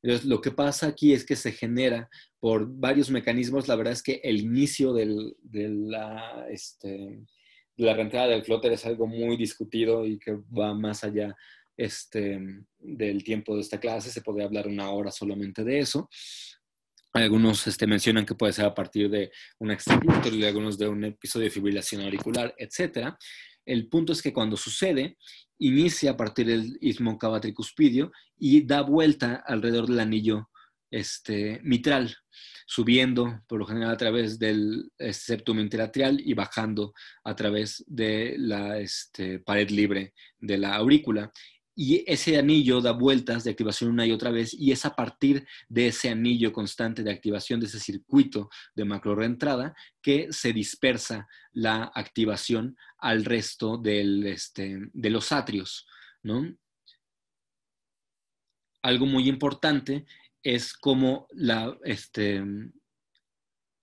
Entonces, lo que pasa aquí es que se genera por varios mecanismos, la verdad es que el inicio del, de la... Este, la reentrada del flotter es algo muy discutido y que va más allá este, del tiempo de esta clase. Se podría hablar una hora solamente de eso. Algunos este, mencionan que puede ser a partir de un y algunos de un episodio de fibrilación auricular, etc. El punto es que cuando sucede, inicia a partir del istmo cavatricuspidio y da vuelta alrededor del anillo este, mitral subiendo por lo general a través del este, septum interatrial y bajando a través de la este, pared libre de la aurícula. Y ese anillo da vueltas de activación una y otra vez, y es a partir de ese anillo constante de activación, de ese circuito de macro reentrada, que se dispersa la activación al resto del, este, de los atrios. Algo muy importante es como la, este,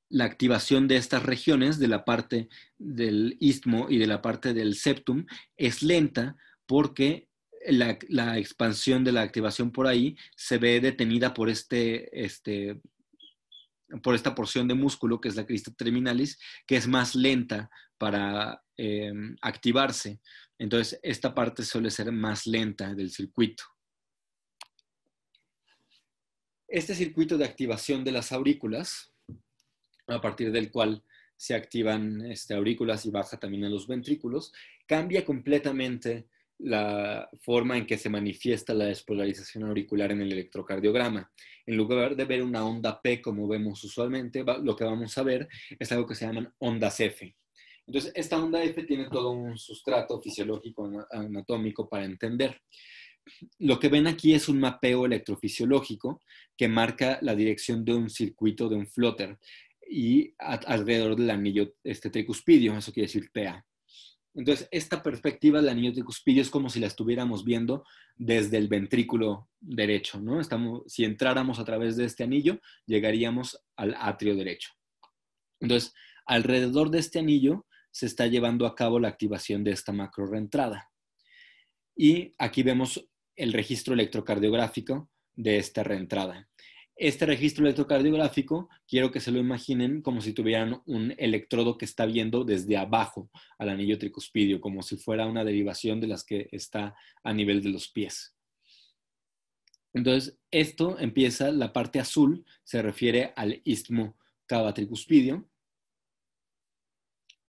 la activación de estas regiones, de la parte del istmo y de la parte del septum, es lenta porque la, expansión de la activación por ahí se ve detenida por, este, este, por esta porción de músculo que es la crista terminalis, que es más lenta para eh, activarse. Entonces, esta parte suele ser más lenta del circuito este circuito de activación de las aurículas, a partir del cual se activan este, aurículas y baja también a los ventrículos, cambia completamente la forma en que se manifiesta la despolarización auricular en el electrocardiograma. En lugar de ver una onda P como vemos usualmente, lo que vamos a ver es algo que se llaman ondas F. Entonces, esta onda F tiene todo un sustrato fisiológico anatómico para entender lo que ven aquí es un mapeo electrofisiológico que marca la dirección de un circuito de un flotter y alrededor del anillo este, tricuspidio, eso quiere decir PA. Entonces, esta perspectiva del anillo tricuspidio es como si la estuviéramos viendo desde el ventrículo derecho, ¿no? Estamos, si entráramos a través de este anillo, llegaríamos al atrio derecho. Entonces, alrededor de este anillo se está llevando a cabo la activación de esta macro reentrada. Y aquí vemos el registro electrocardiográfico de esta reentrada. Este registro electrocardiográfico quiero que se lo imaginen como si tuvieran un electrodo que está viendo desde abajo al anillo tricuspidio, como si fuera una derivación de las que está a nivel de los pies. Entonces, esto empieza, la parte azul se refiere al istmo tricuspidio.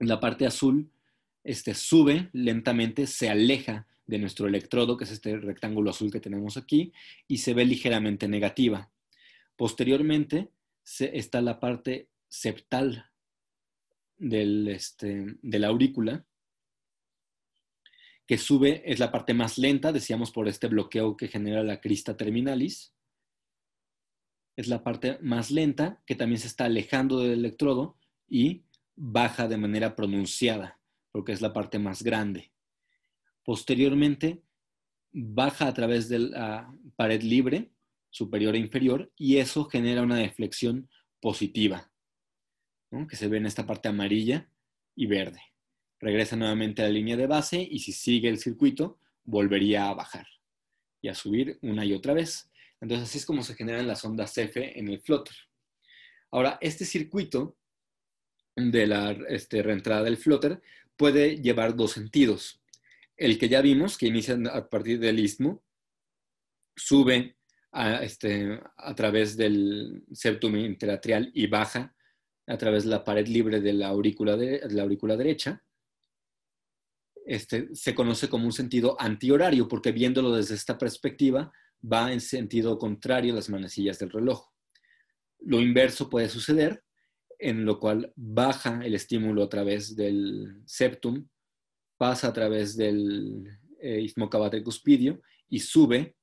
La parte azul este, sube lentamente, se aleja de nuestro electrodo, que es este rectángulo azul que tenemos aquí, y se ve ligeramente negativa. Posteriormente se, está la parte septal del, este, de la aurícula, que sube, es la parte más lenta, decíamos por este bloqueo que genera la crista terminalis. Es la parte más lenta que también se está alejando del electrodo y baja de manera pronunciada, porque es la parte más grande. Posteriormente, baja a través de la pared libre, superior e inferior, y eso genera una deflexión positiva, que se ve en esta parte amarilla y verde. Regresa nuevamente a la línea de base y si sigue el circuito, volvería a bajar y a subir una y otra vez. Entonces así es como se generan las ondas F en el flotter. Ahora, este circuito de la este, reentrada del flotter puede llevar dos sentidos el que ya vimos, que inicia a partir del istmo, sube este, a, través del septum interatrial y baja a través de la pared libre de la aurícula, la aurícula derecha. Este, se conoce como un sentido antihorario, porque viéndolo desde esta perspectiva, va en sentido contrario a las manecillas del reloj. Lo inverso puede suceder, en lo cual baja el estímulo a través del septum pasa a través del eh, istmo Cuspidio y sube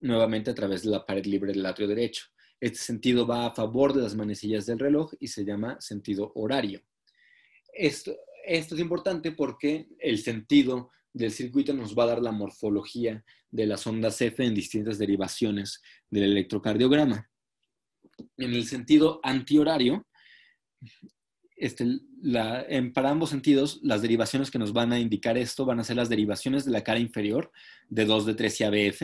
nuevamente a través de la pared libre del atrio derecho. Este sentido va a favor de las manecillas del reloj y se llama sentido horario. esto es importante porque el sentido del circuito nos va a dar la morfología de las ondas F en distintas derivaciones del electrocardiograma. En el sentido antihorario, este, para ambos sentidos, las derivaciones que nos van a indicar esto van a ser las derivaciones de la cara inferior de 2 de 3 y ABF,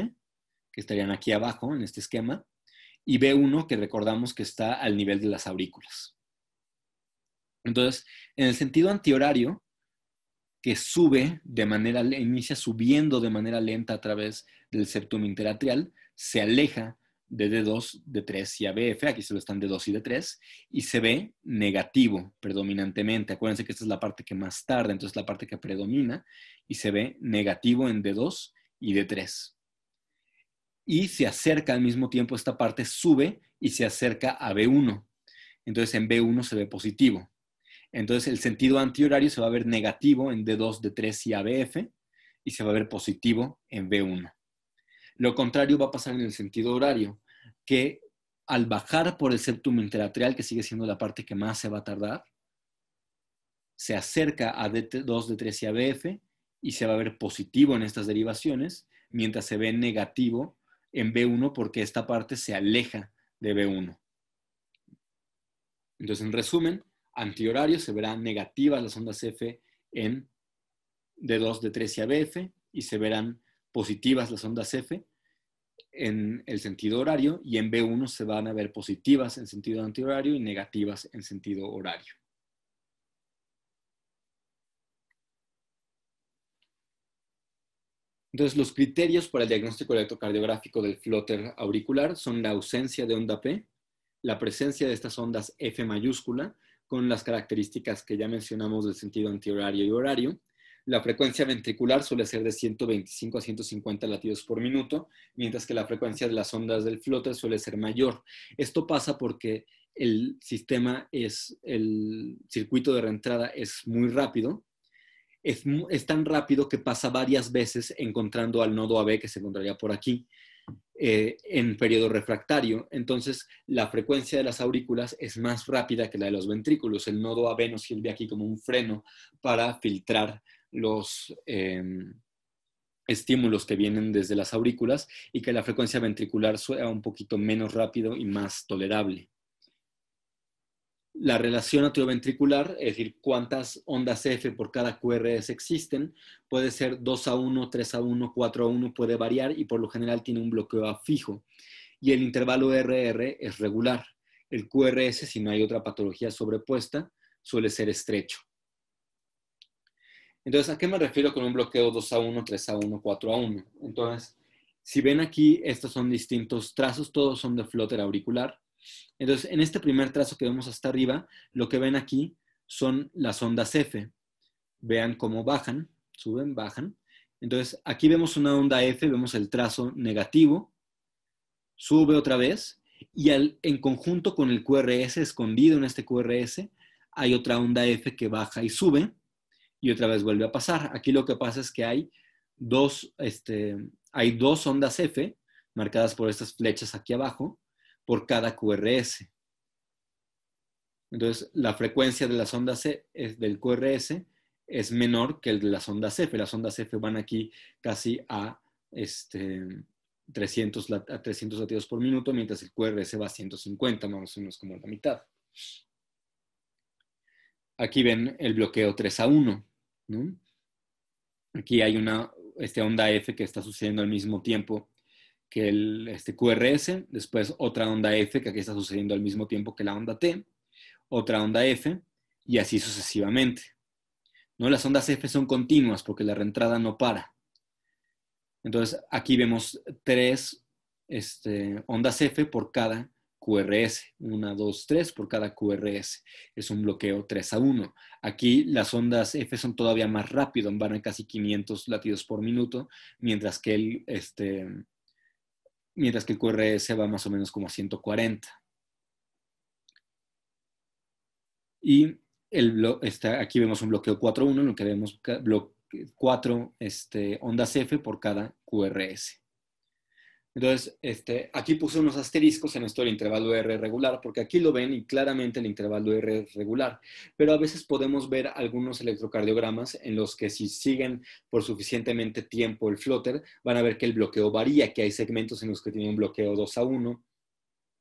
que estarían aquí abajo en este esquema, y B1, que recordamos que está al nivel de las aurículas. Entonces, en el sentido antihorario, que sube de manera, inicia subiendo de manera lenta a través del septum interatrial, se aleja de D2, D3 y ABF, aquí solo están D2 y D3, y se ve negativo predominantemente. Acuérdense que esta es la parte que más tarda, entonces la parte que predomina, y se ve negativo en D2 y D3. Y se acerca al mismo tiempo, esta parte sube y se acerca a B1. Entonces en B1 se ve positivo. Entonces el sentido antihorario se va a ver negativo en D2, D3 y ABF, y se va a ver positivo en B1. Lo contrario va a pasar en el sentido horario, que al bajar por el septum interatrial, que sigue siendo la parte que más se va a tardar, se acerca a D2, D3 y ABF y se va a ver positivo en estas derivaciones, mientras se ve negativo en B1 porque esta parte se aleja de B1. Entonces, en resumen, antihorario se verán negativas las ondas F en D2, D3 y ABF y se verán positivas las ondas F en el sentido horario y en B1 se van a ver positivas en sentido antihorario y negativas en sentido horario. Entonces, los criterios para el diagnóstico electrocardiográfico del flutter auricular son la ausencia de onda P, la presencia de estas ondas F mayúscula, con las características que ya mencionamos del sentido antihorario y horario, la frecuencia ventricular suele ser de 125 a 150 latidos por minuto, mientras que la frecuencia de las ondas del flote suele ser mayor. Esto pasa porque el sistema es, el circuito de reentrada es muy rápido, es, tan rápido que pasa varias veces encontrando al nodo AB que se encontraría por aquí. Eh, en periodo refractario. Entonces, la frecuencia de las aurículas es más rápida que la de los ventrículos. El nodo AB nos sirve aquí como un freno para filtrar los em, estímulos que vienen desde las aurículas y que la frecuencia ventricular sea un poquito menos rápido y más tolerable. La relación atrioventricular, es decir, cuántas ondas F por cada QRS existen, puede ser 2 a 1, 3 a 1, 4 a 1, puede variar y por lo general tiene un bloqueo fijo. Y el intervalo RR es regular. El QRS, si no hay otra patología sobrepuesta, suele ser estrecho. Entonces, ¿a qué me refiero con un bloqueo 2 a 1, 3 a 1, 4 a 1? Entonces, si ven aquí, estos son distintos trazos, todos son de flotter auricular. Entonces, en este primer trazo que vemos hasta arriba, lo que ven aquí son las ondas F. Vean cómo bajan, suben, bajan. Entonces, aquí vemos una onda F, vemos el trazo negativo, sube otra vez, y al, en conjunto con el QRS, escondido en este QRS, hay otra onda F que baja y sube, y otra vez vuelve a pasar. Aquí lo que pasa es que hay dos, este, hay dos ondas F marcadas por estas flechas aquí abajo por cada QRS. Entonces, la frecuencia de las ondas e, del QRS es menor que el de las ondas F. Las ondas F van aquí casi a, este, 300, a 300 latidos por minuto, mientras el QRS va a 150, más o menos como la mitad. Aquí ven el bloqueo 3 a 1. Aquí hay una este, onda F que está sucediendo al mismo tiempo que el este QRS, después otra onda F que aquí está sucediendo al mismo tiempo que la onda T, otra onda F y así sucesivamente. ¿No? Las ondas F son continuas porque la reentrada no para. Entonces aquí vemos tres este, ondas F por cada QRS, 1, 2, 3 por cada QRS. Es un bloqueo 3 a 1. Aquí las ondas F son todavía más rápido, van a casi 500 latidos por minuto, mientras que el, este, mientras que el QRS va más o menos como a 140. Y el, este, aquí vemos un bloqueo 4 a 1, en lo que vemos 4 este, ondas F por cada QRS. Entonces, este, aquí puse unos asteriscos en esto del intervalo R regular, porque aquí lo ven y claramente el intervalo R es regular, pero a veces podemos ver algunos electrocardiogramas en los que si siguen por suficientemente tiempo el flotter, van a ver que el bloqueo varía, que hay segmentos en los que tiene un bloqueo 2 a 1,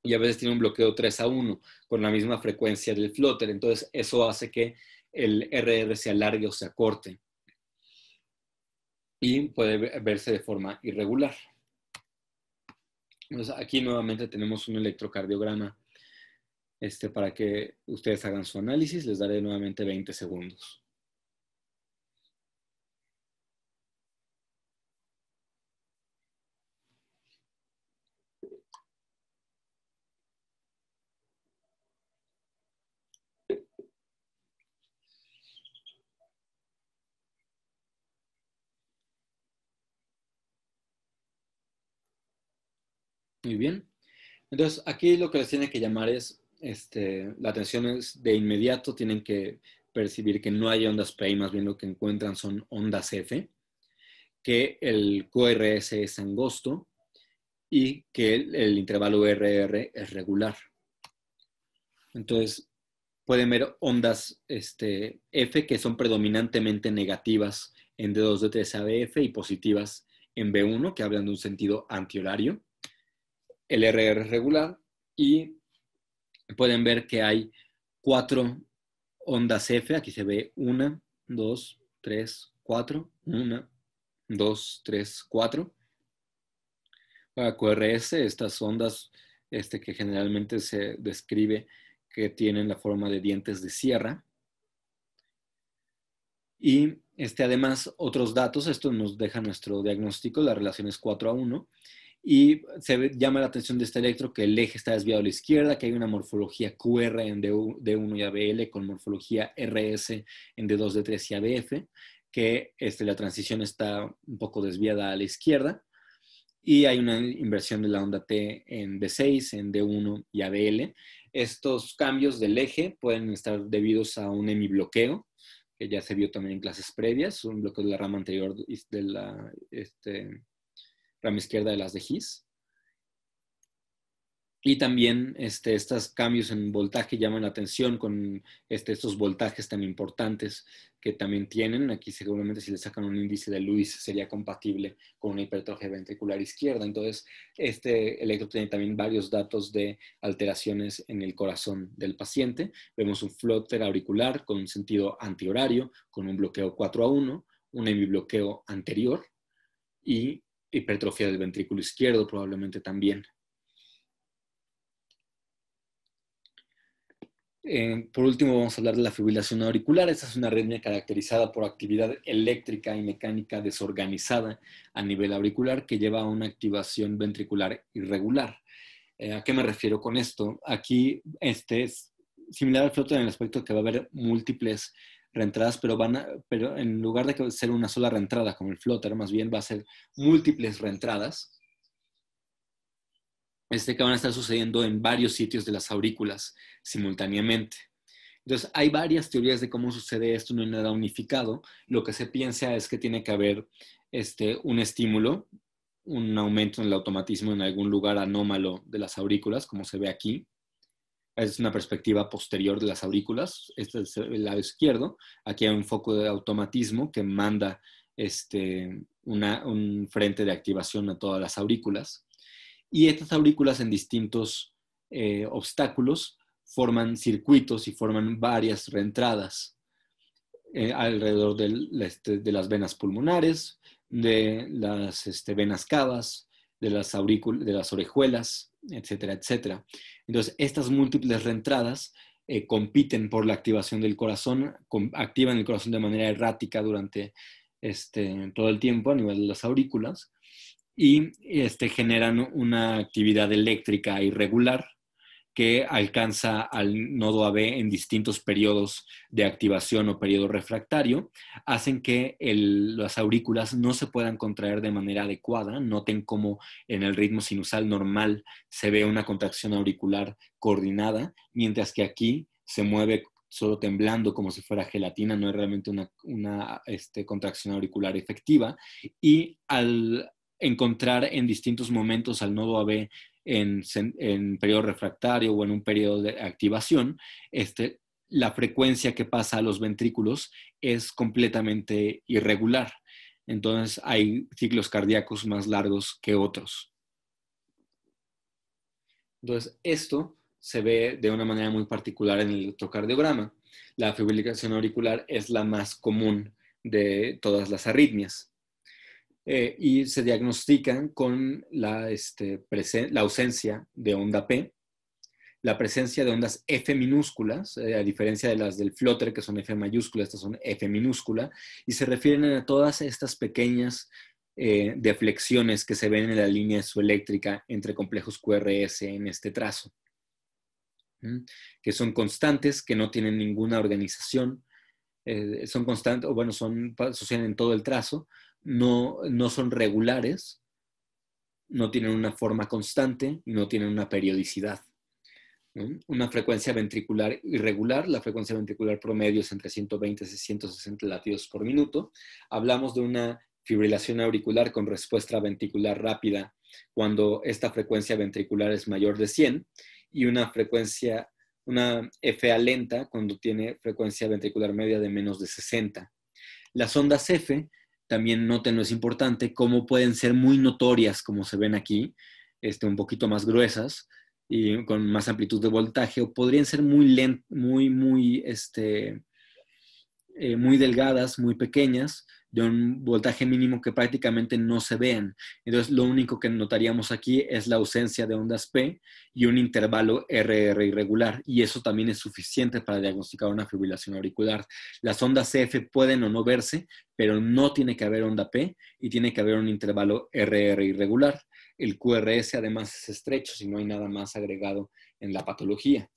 y a veces tiene un bloqueo 3 a 1 con la misma frecuencia del flotter. Entonces, eso hace que el RR se alargue o se acorte y puede verse de forma irregular aquí nuevamente tenemos un electrocardiograma este, para que ustedes hagan su análisis. Les daré nuevamente 20 segundos. Muy bien. Entonces, aquí lo que les tiene que llamar es, este, la atención es de inmediato, tienen que percibir que no hay ondas PI, más bien lo que encuentran son ondas F, que el QRS es angosto y que el, intervalo RR es regular. Entonces, pueden ver ondas este, F que son predominantemente negativas en D2, D3 abf y positivas en B1, que hablan de un sentido antihorario el RR regular y pueden ver que hay cuatro ondas F, aquí se ve una, dos, tres, cuatro, una, dos, tres, cuatro. Para QRS, estas ondas este, que generalmente se describe que tienen la forma de dientes de sierra. Y este, además, otros datos, esto nos deja nuestro diagnóstico, la relación es 4 a 1, y se llama la atención de este electro que el eje está desviado a la izquierda, que hay una morfología QR en D1 y ABL con morfología RS en D2, D3 y ABF, que este, la transición está un poco desviada a la izquierda. Y hay una inversión de la onda T en D6, en D1 y ABL. Estos cambios del eje pueden estar debidos a un hemibloqueo, que ya se vio también en clases previas, un bloqueo de la rama anterior de la, este, rama izquierda de las de His. Y también este, estos cambios en voltaje llaman la atención con este, estos voltajes tan importantes que también tienen. Aquí seguramente si le sacan un índice de Lewis sería compatible con una hipertrofia ventricular izquierda. Entonces, este electro tiene también varios datos de alteraciones en el corazón del paciente. Vemos un flotter auricular con un sentido antihorario, con un bloqueo 4 a 1, un hemibloqueo anterior y hipertrofia del ventrículo izquierdo probablemente también. Eh, por último, vamos a hablar de la fibrilación auricular. Esta es una arritmia caracterizada por actividad eléctrica y mecánica desorganizada a nivel auricular que lleva a una activación ventricular irregular. Eh, ¿A qué me refiero con esto? Aquí este es similar al flote en el aspecto que va a haber múltiples reentradas, pero, van pero en lugar de ser una sola reentrada como el floater, más bien va a ser múltiples reentradas este, que van a estar sucediendo en varios sitios de las aurículas simultáneamente. Entonces, hay varias teorías de cómo sucede esto, no hay nada unificado. Lo que se piensa es que tiene que haber este, un estímulo, un aumento en el automatismo en algún lugar anómalo de las aurículas, como se ve aquí, es una perspectiva posterior de las aurículas, este es el lado izquierdo, aquí hay un foco de automatismo que manda este, un frente de activación a todas las aurículas. Y estas aurículas en distintos eh, obstáculos forman circuitos y forman varias reentradas eh, alrededor este, de las venas pulmonares, de las este, venas cavas, de las, de las orejuelas, etcétera, etcétera. Entonces, estas múltiples reentradas eh, compiten por la activación del corazón, activan el corazón de manera errática durante este, todo el tiempo a nivel de las aurículas y este, generan una actividad eléctrica irregular que alcanza al nodo AB en distintos periodos de activación o periodo refractario, hacen que las aurículas no se puedan contraer de manera adecuada. Noten cómo en el ritmo sinusal normal se ve una contracción auricular coordinada, mientras que aquí se mueve solo temblando como si fuera gelatina, no es realmente una, este, contracción auricular efectiva. Y al encontrar en distintos momentos al nodo AB en, un periodo refractario o en un periodo de activación, este, la frecuencia que pasa a los ventrículos es completamente irregular. Entonces hay ciclos cardíacos más largos que otros. Entonces esto se ve de una manera muy particular en el electrocardiograma. La fibrilación auricular es la más común de todas las arritmias. Eh, y se diagnostican con este, la, ausencia de onda P, la presencia de ondas F minúsculas, eh, a diferencia de las del flotter, que son F mayúsculas, estas son F minúscula, y se refieren a todas estas pequeñas eh, deflexiones que se ven en la línea sueléctrica entre complejos QRS en este trazo, que son constantes, que no tienen ninguna organización, son constantes, o bueno, son, suceden en todo el trazo, no, son regulares, no tienen una forma constante, no tienen una periodicidad. Una frecuencia ventricular irregular, la frecuencia ventricular promedio es entre 120 y 160 latidos por minuto. Hablamos de una fibrilación auricular con respuesta ventricular rápida cuando esta frecuencia ventricular es mayor de 100 y una frecuencia, una FA lenta cuando tiene frecuencia ventricular media de menos de 60. Las ondas F también noten no es importante, cómo pueden ser muy notorias, como se ven aquí, este, un poquito más gruesas y con más amplitud de voltaje, o podrían ser muy muy, muy, este, eh, muy delgadas, muy pequeñas, de un voltaje mínimo que prácticamente no se vean. Entonces, lo único que notaríamos aquí es la ausencia de ondas P y un intervalo RR irregular, y eso también es suficiente para diagnosticar una fibrilación auricular. Las ondas CF pueden o no verse, pero no tiene que haber onda P y tiene que haber un intervalo RR irregular. El QRS además es estrecho si no hay nada más agregado en la patología.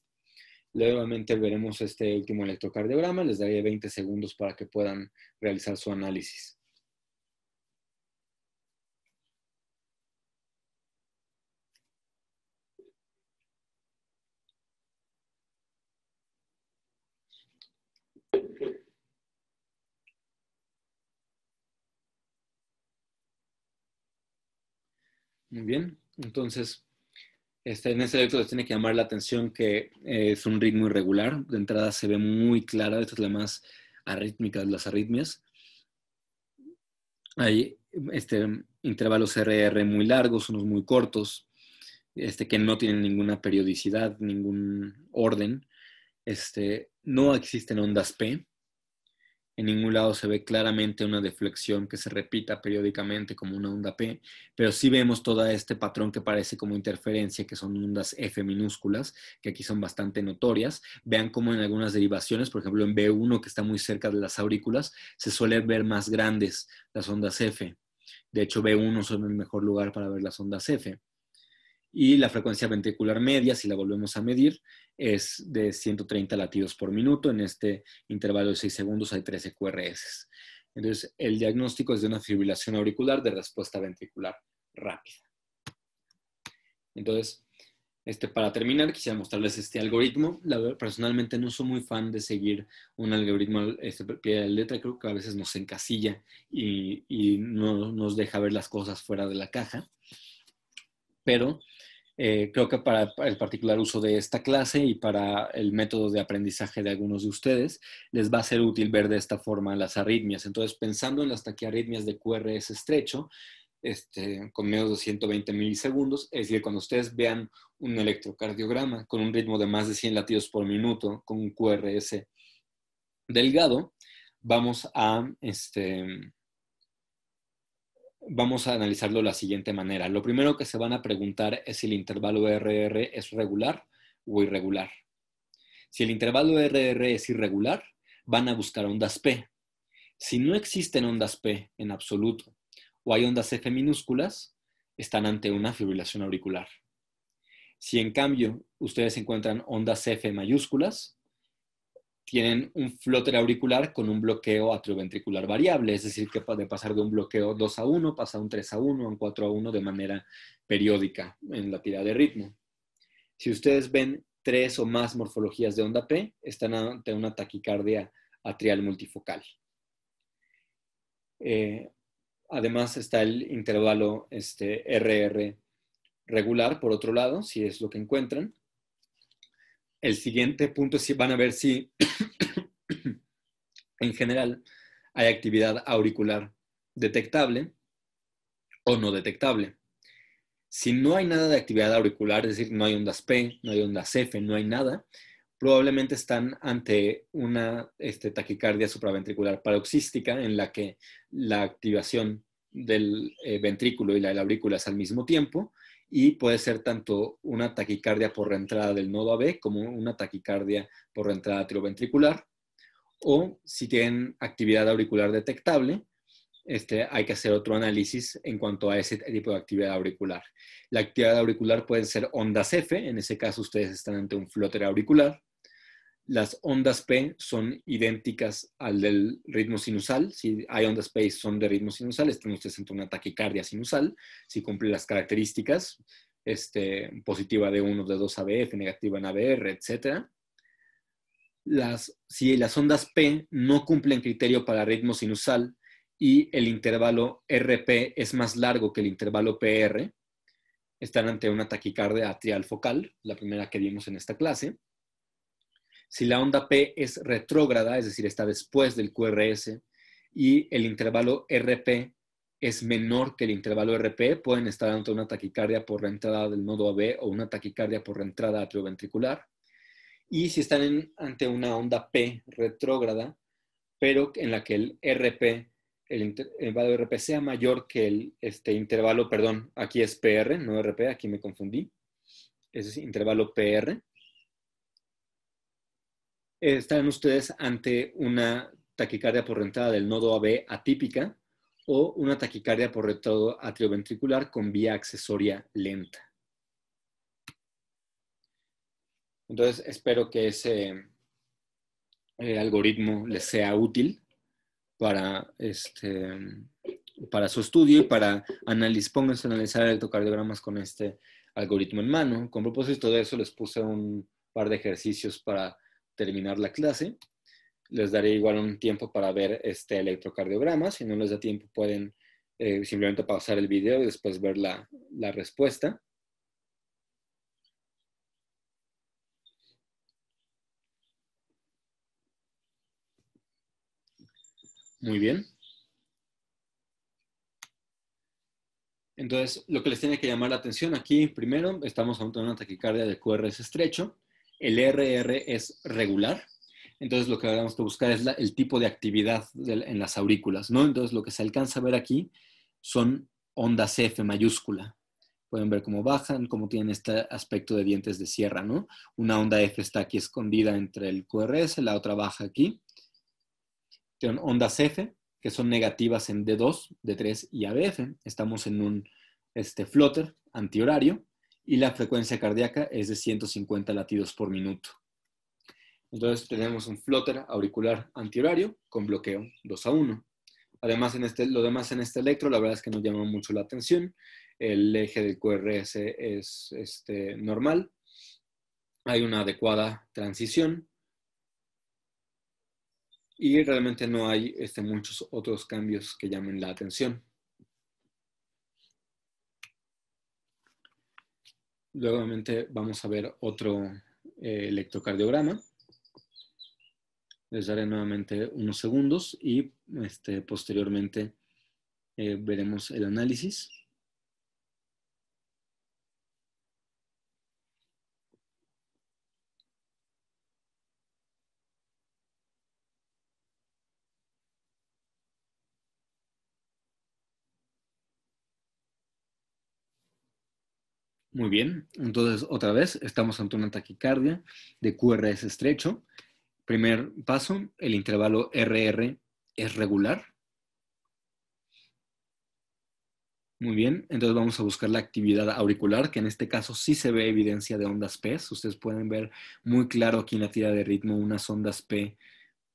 Nuevamente veremos este último electrocardiograma. Les daré 20 segundos para que puedan realizar su análisis. Muy bien, entonces este, en este electro tiene que llamar la atención que eh, es un ritmo irregular. De entrada se ve muy clara, esto es la más arrítmica de las arritmias. Hay este, intervalos RR muy largos, unos muy cortos, este, que no tienen ninguna periodicidad, ningún orden. no existen ondas P. En ningún lado se ve claramente una deflexión que se repita periódicamente como una onda P, pero sí vemos todo este patrón que parece como interferencia, que son ondas F minúsculas, que aquí son bastante notorias. Vean cómo en algunas derivaciones, por ejemplo en B1, que está muy cerca de las aurículas, se suelen ver más grandes las ondas F. De hecho, B1 son el mejor lugar para ver las ondas F y la frecuencia ventricular media, si la volvemos a medir, es de 130 latidos por minuto. En este intervalo de 6 segundos hay 13 QRS. Entonces, el diagnóstico es de una fibrilación auricular de respuesta ventricular rápida. Entonces, este, para terminar, quisiera mostrarles este algoritmo. personalmente no soy muy fan de seguir un algoritmo este, pie de letra. Creo que a veces nos encasilla y, y no nos deja ver las cosas fuera de la caja. Pero eh, creo que para el particular uso de esta clase y para el método de aprendizaje de algunos de ustedes, les va a ser útil ver de esta forma las arritmias. Entonces, pensando en las taquiarritmias de QRS estrecho, este, con menos de 120 milisegundos, es decir, cuando ustedes vean un electrocardiograma con un ritmo de más de 100 latidos por minuto, con un QRS delgado, vamos a, este, vamos a analizarlo de la siguiente manera. Lo primero que se van a preguntar es si el intervalo RR es regular o irregular. Si el intervalo RR es irregular, van a buscar ondas P. Si no existen ondas P en absoluto o hay ondas F minúsculas, están ante una fibrilación auricular. Si en cambio ustedes encuentran ondas F mayúsculas, tienen un flotter auricular con un bloqueo atrioventricular variable, es decir, que puede pasar de un bloqueo 2 a 1 pasa a un 3 a 1, a un 4 a 1 de manera periódica en la tira de ritmo. Si ustedes ven tres o más morfologías de onda P, están ante una taquicardia atrial multifocal. Eh, además está el intervalo RR este, regular, por otro lado, si es lo que encuentran, el siguiente punto es si van a ver si (coughs) en general hay actividad auricular detectable o no detectable. Si no hay nada de actividad auricular, es decir, no hay ondas P, no hay ondas F, no hay nada, probablemente están ante una este, taquicardia supraventricular paroxística en la que la activación del eh, ventrículo y la, la aurícula es al mismo tiempo y puede ser tanto una taquicardia por reentrada del nodo AB como una taquicardia por reentrada trioventricular. O si tienen actividad auricular detectable, este, hay que hacer otro análisis en cuanto a ese tipo de actividad auricular. La actividad auricular puede ser ondas F, en ese caso ustedes están ante un flúter auricular, las ondas P son idénticas al del ritmo sinusal. Si hay ondas P y son de ritmo sinusal, están ustedes ante una taquicardia sinusal. Si cumple las características, este, positiva de 1, de 2 ABF, negativa en ABR, etc. Las, si las ondas P no cumplen criterio para ritmo sinusal y el intervalo RP es más largo que el intervalo PR, están ante una taquicardia atrial focal, la primera que vimos en esta clase si la onda P es retrógrada, es decir, está después del QRS, y el intervalo RP es menor que el intervalo RP, pueden estar ante una taquicardia por la entrada del nodo AB o una taquicardia por la entrada atrioventricular. Y si están ante una onda P retrógrada, pero en la que el RP, el intervalo RP sea mayor que el este intervalo, perdón, aquí es PR, no RP, aquí me confundí, es intervalo PR, están ustedes ante una taquicardia por rentada del nodo AB atípica o una taquicardia por retardo atrioventricular con vía accesoria lenta. Entonces, espero que ese eh, algoritmo les sea útil para, este, para su estudio y para analiz, pónganse a analizar electrocardiogramas con este algoritmo en mano. Con propósito de eso, les puse un par de ejercicios para terminar la clase. Les daré igual un tiempo para ver este electrocardiograma. Si no les da tiempo, pueden eh, simplemente pausar el video y después ver la, la respuesta. Muy bien. Entonces, lo que les tiene que llamar la atención aquí, primero, estamos ante una taquicardia de QRS estrecho. El RR es regular, entonces lo que vamos que buscar es el tipo de actividad en las aurículas, ¿no? Entonces lo que se alcanza a ver aquí son ondas F mayúscula. Pueden ver cómo bajan, cómo tienen este aspecto de dientes de sierra, ¿no? Una onda F está aquí escondida entre el QRS, la otra baja aquí. Tienen ondas F, que son negativas en D2, D3 y ABF. Estamos en un este, flotter antihorario y la frecuencia cardíaca es de 150 latidos por minuto. Entonces tenemos un flutter auricular antihorario con bloqueo 2 a 1. Además, en este, lo demás en este electro, la verdad es que nos llama mucho la atención. El eje del QRS es este, normal. Hay una adecuada transición. Y realmente no hay este, muchos otros cambios que llamen la atención. Luego vamos a ver otro eh, electrocardiograma. Les daré nuevamente unos segundos y este, posteriormente eh, veremos el análisis. Muy bien, entonces otra vez estamos ante una taquicardia de QRS estrecho. Primer paso, el intervalo RR es regular. Muy bien, entonces vamos a buscar la actividad auricular, que en este caso sí se ve evidencia de ondas P. Ustedes pueden ver muy claro aquí en la tira de ritmo unas ondas P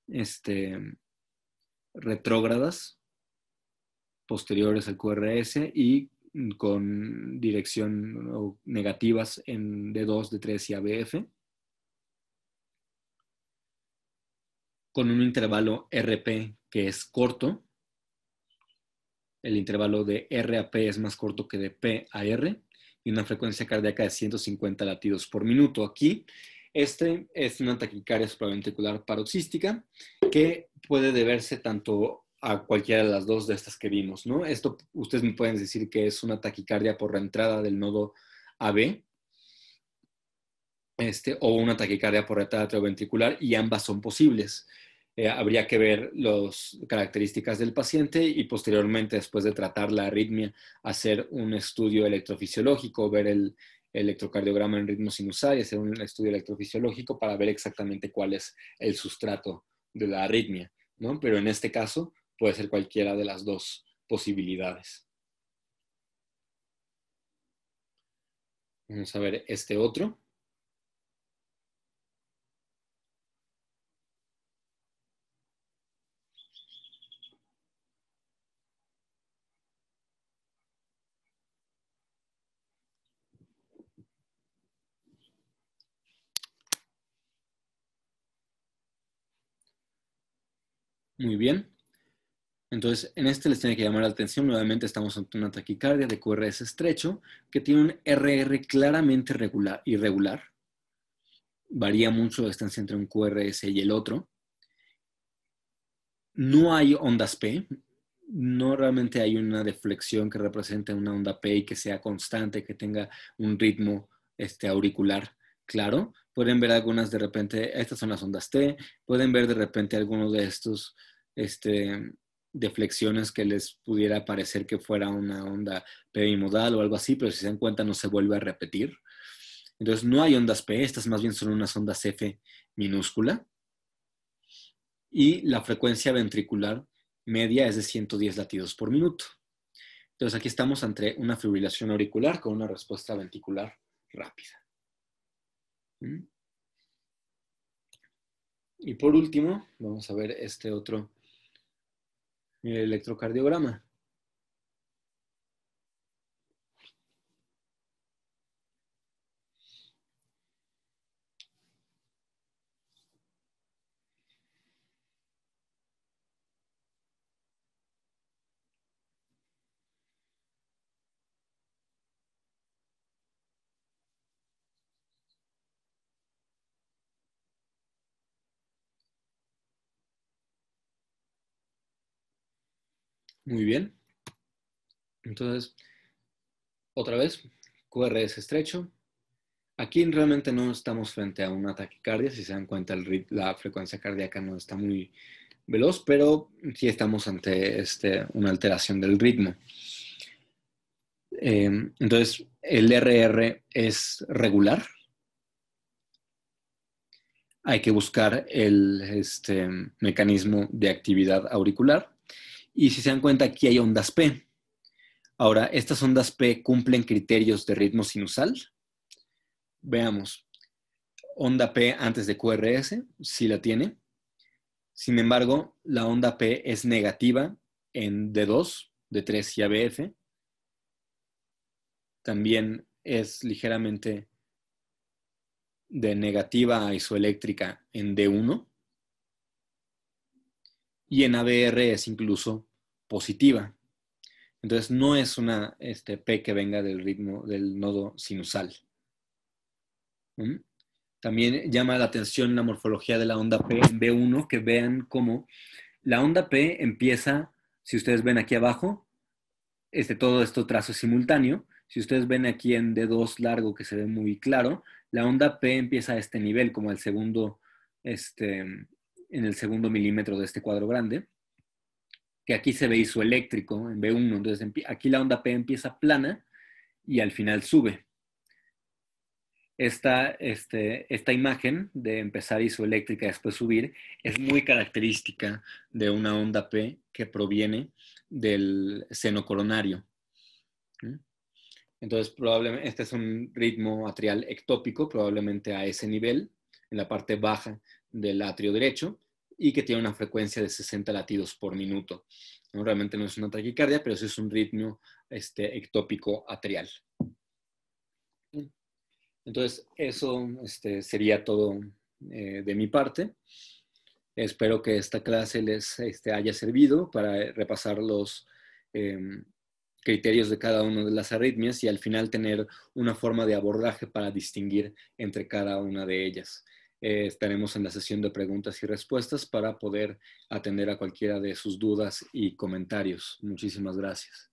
este, retrógradas posteriores al QRS y con dirección negativas en D2, D3 y ABF, con un intervalo RP que es corto. El intervalo de R a P es más corto que de P a R y una frecuencia cardíaca de 150 latidos por minuto. Aquí, este es una taquicardia supraventricular paroxística que puede deberse tanto a cualquiera de las dos de estas que vimos, ¿no? Esto ustedes me pueden decir que es una taquicardia por la entrada del nodo AB este, o una taquicardia por la atrioventricular y ambas son posibles. Eh, habría que ver las características del paciente y posteriormente, después de tratar la arritmia, hacer un estudio electrofisiológico, ver el electrocardiograma en ritmo sinusal y hacer un estudio electrofisiológico para ver exactamente cuál es el sustrato de la arritmia. ¿no? Pero en este caso, puede ser cualquiera de las dos posibilidades. Vamos a ver este otro. Muy bien. Entonces, en este les tiene que llamar la atención. Nuevamente estamos ante una taquicardia de QRS estrecho que tiene un RR claramente irregular. Varía mucho la distancia entre un QRS y el otro. No hay ondas P. No realmente hay una deflexión que represente una onda P y que sea constante, que tenga un ritmo este, auricular claro. Pueden ver algunas de repente, estas son las ondas T. Pueden ver de repente algunos de estos este, deflexiones que les pudiera parecer que fuera una onda pedimodal o algo así, pero si se dan cuenta no se vuelve a repetir. Entonces no hay ondas P, estas más bien son unas ondas F minúscula. Y la frecuencia ventricular media es de 110 latidos por minuto. Entonces aquí estamos ante una fibrilación auricular con una respuesta ventricular rápida. ¿Mm? Y por último, vamos a ver este otro el electrocardiograma. Muy bien. Entonces, otra vez, QR es estrecho. Aquí realmente no estamos frente a una taquicardia, si se dan cuenta el, la frecuencia cardíaca no está muy veloz, pero sí estamos ante este, una alteración del ritmo. Eh, entonces, el RR es regular. Hay que buscar el este, mecanismo de actividad auricular y si se dan cuenta, aquí hay ondas P. Ahora, estas ondas P cumplen criterios de ritmo sinusal. Veamos. Onda P antes de QRS, sí la tiene. Sin embargo, la onda P es negativa en D2, D3 y ABF. También es ligeramente de negativa a isoeléctrica en D1 y en AVR es incluso positiva. Entonces no es una este, P que venga del ritmo del nodo sinusal. ¿Mm? También llama la atención la morfología de la onda P en B1, que vean cómo la onda P empieza, si ustedes ven aquí abajo, este, todo esto trazo simultáneo. Si ustedes ven aquí en D2 largo, que se ve muy claro, la onda P empieza a este nivel, como el segundo este, en el segundo milímetro de este cuadro grande, que aquí se ve isoeléctrico en B1, entonces aquí la onda P empieza plana y al final sube. Esta, este, esta imagen de empezar isoeléctrica y después subir es muy característica de una onda P que proviene del seno coronario. Entonces, probablemente este es un ritmo atrial ectópico, probablemente a ese nivel, en la parte baja del atrio derecho y que tiene una frecuencia de 60 latidos por minuto. ¿No? Realmente no es una taquicardia, pero sí es un ritmo este, ectópico atrial. Entonces, eso este, sería todo eh, de mi parte. Espero que esta clase les este, haya servido para repasar los em, criterios de cada una de las arritmias y al final tener una forma de abordaje para distinguir entre cada una de ellas. Eh, estaremos en la sesión de preguntas y respuestas para poder atender a cualquiera de sus dudas y comentarios. Muchísimas gracias.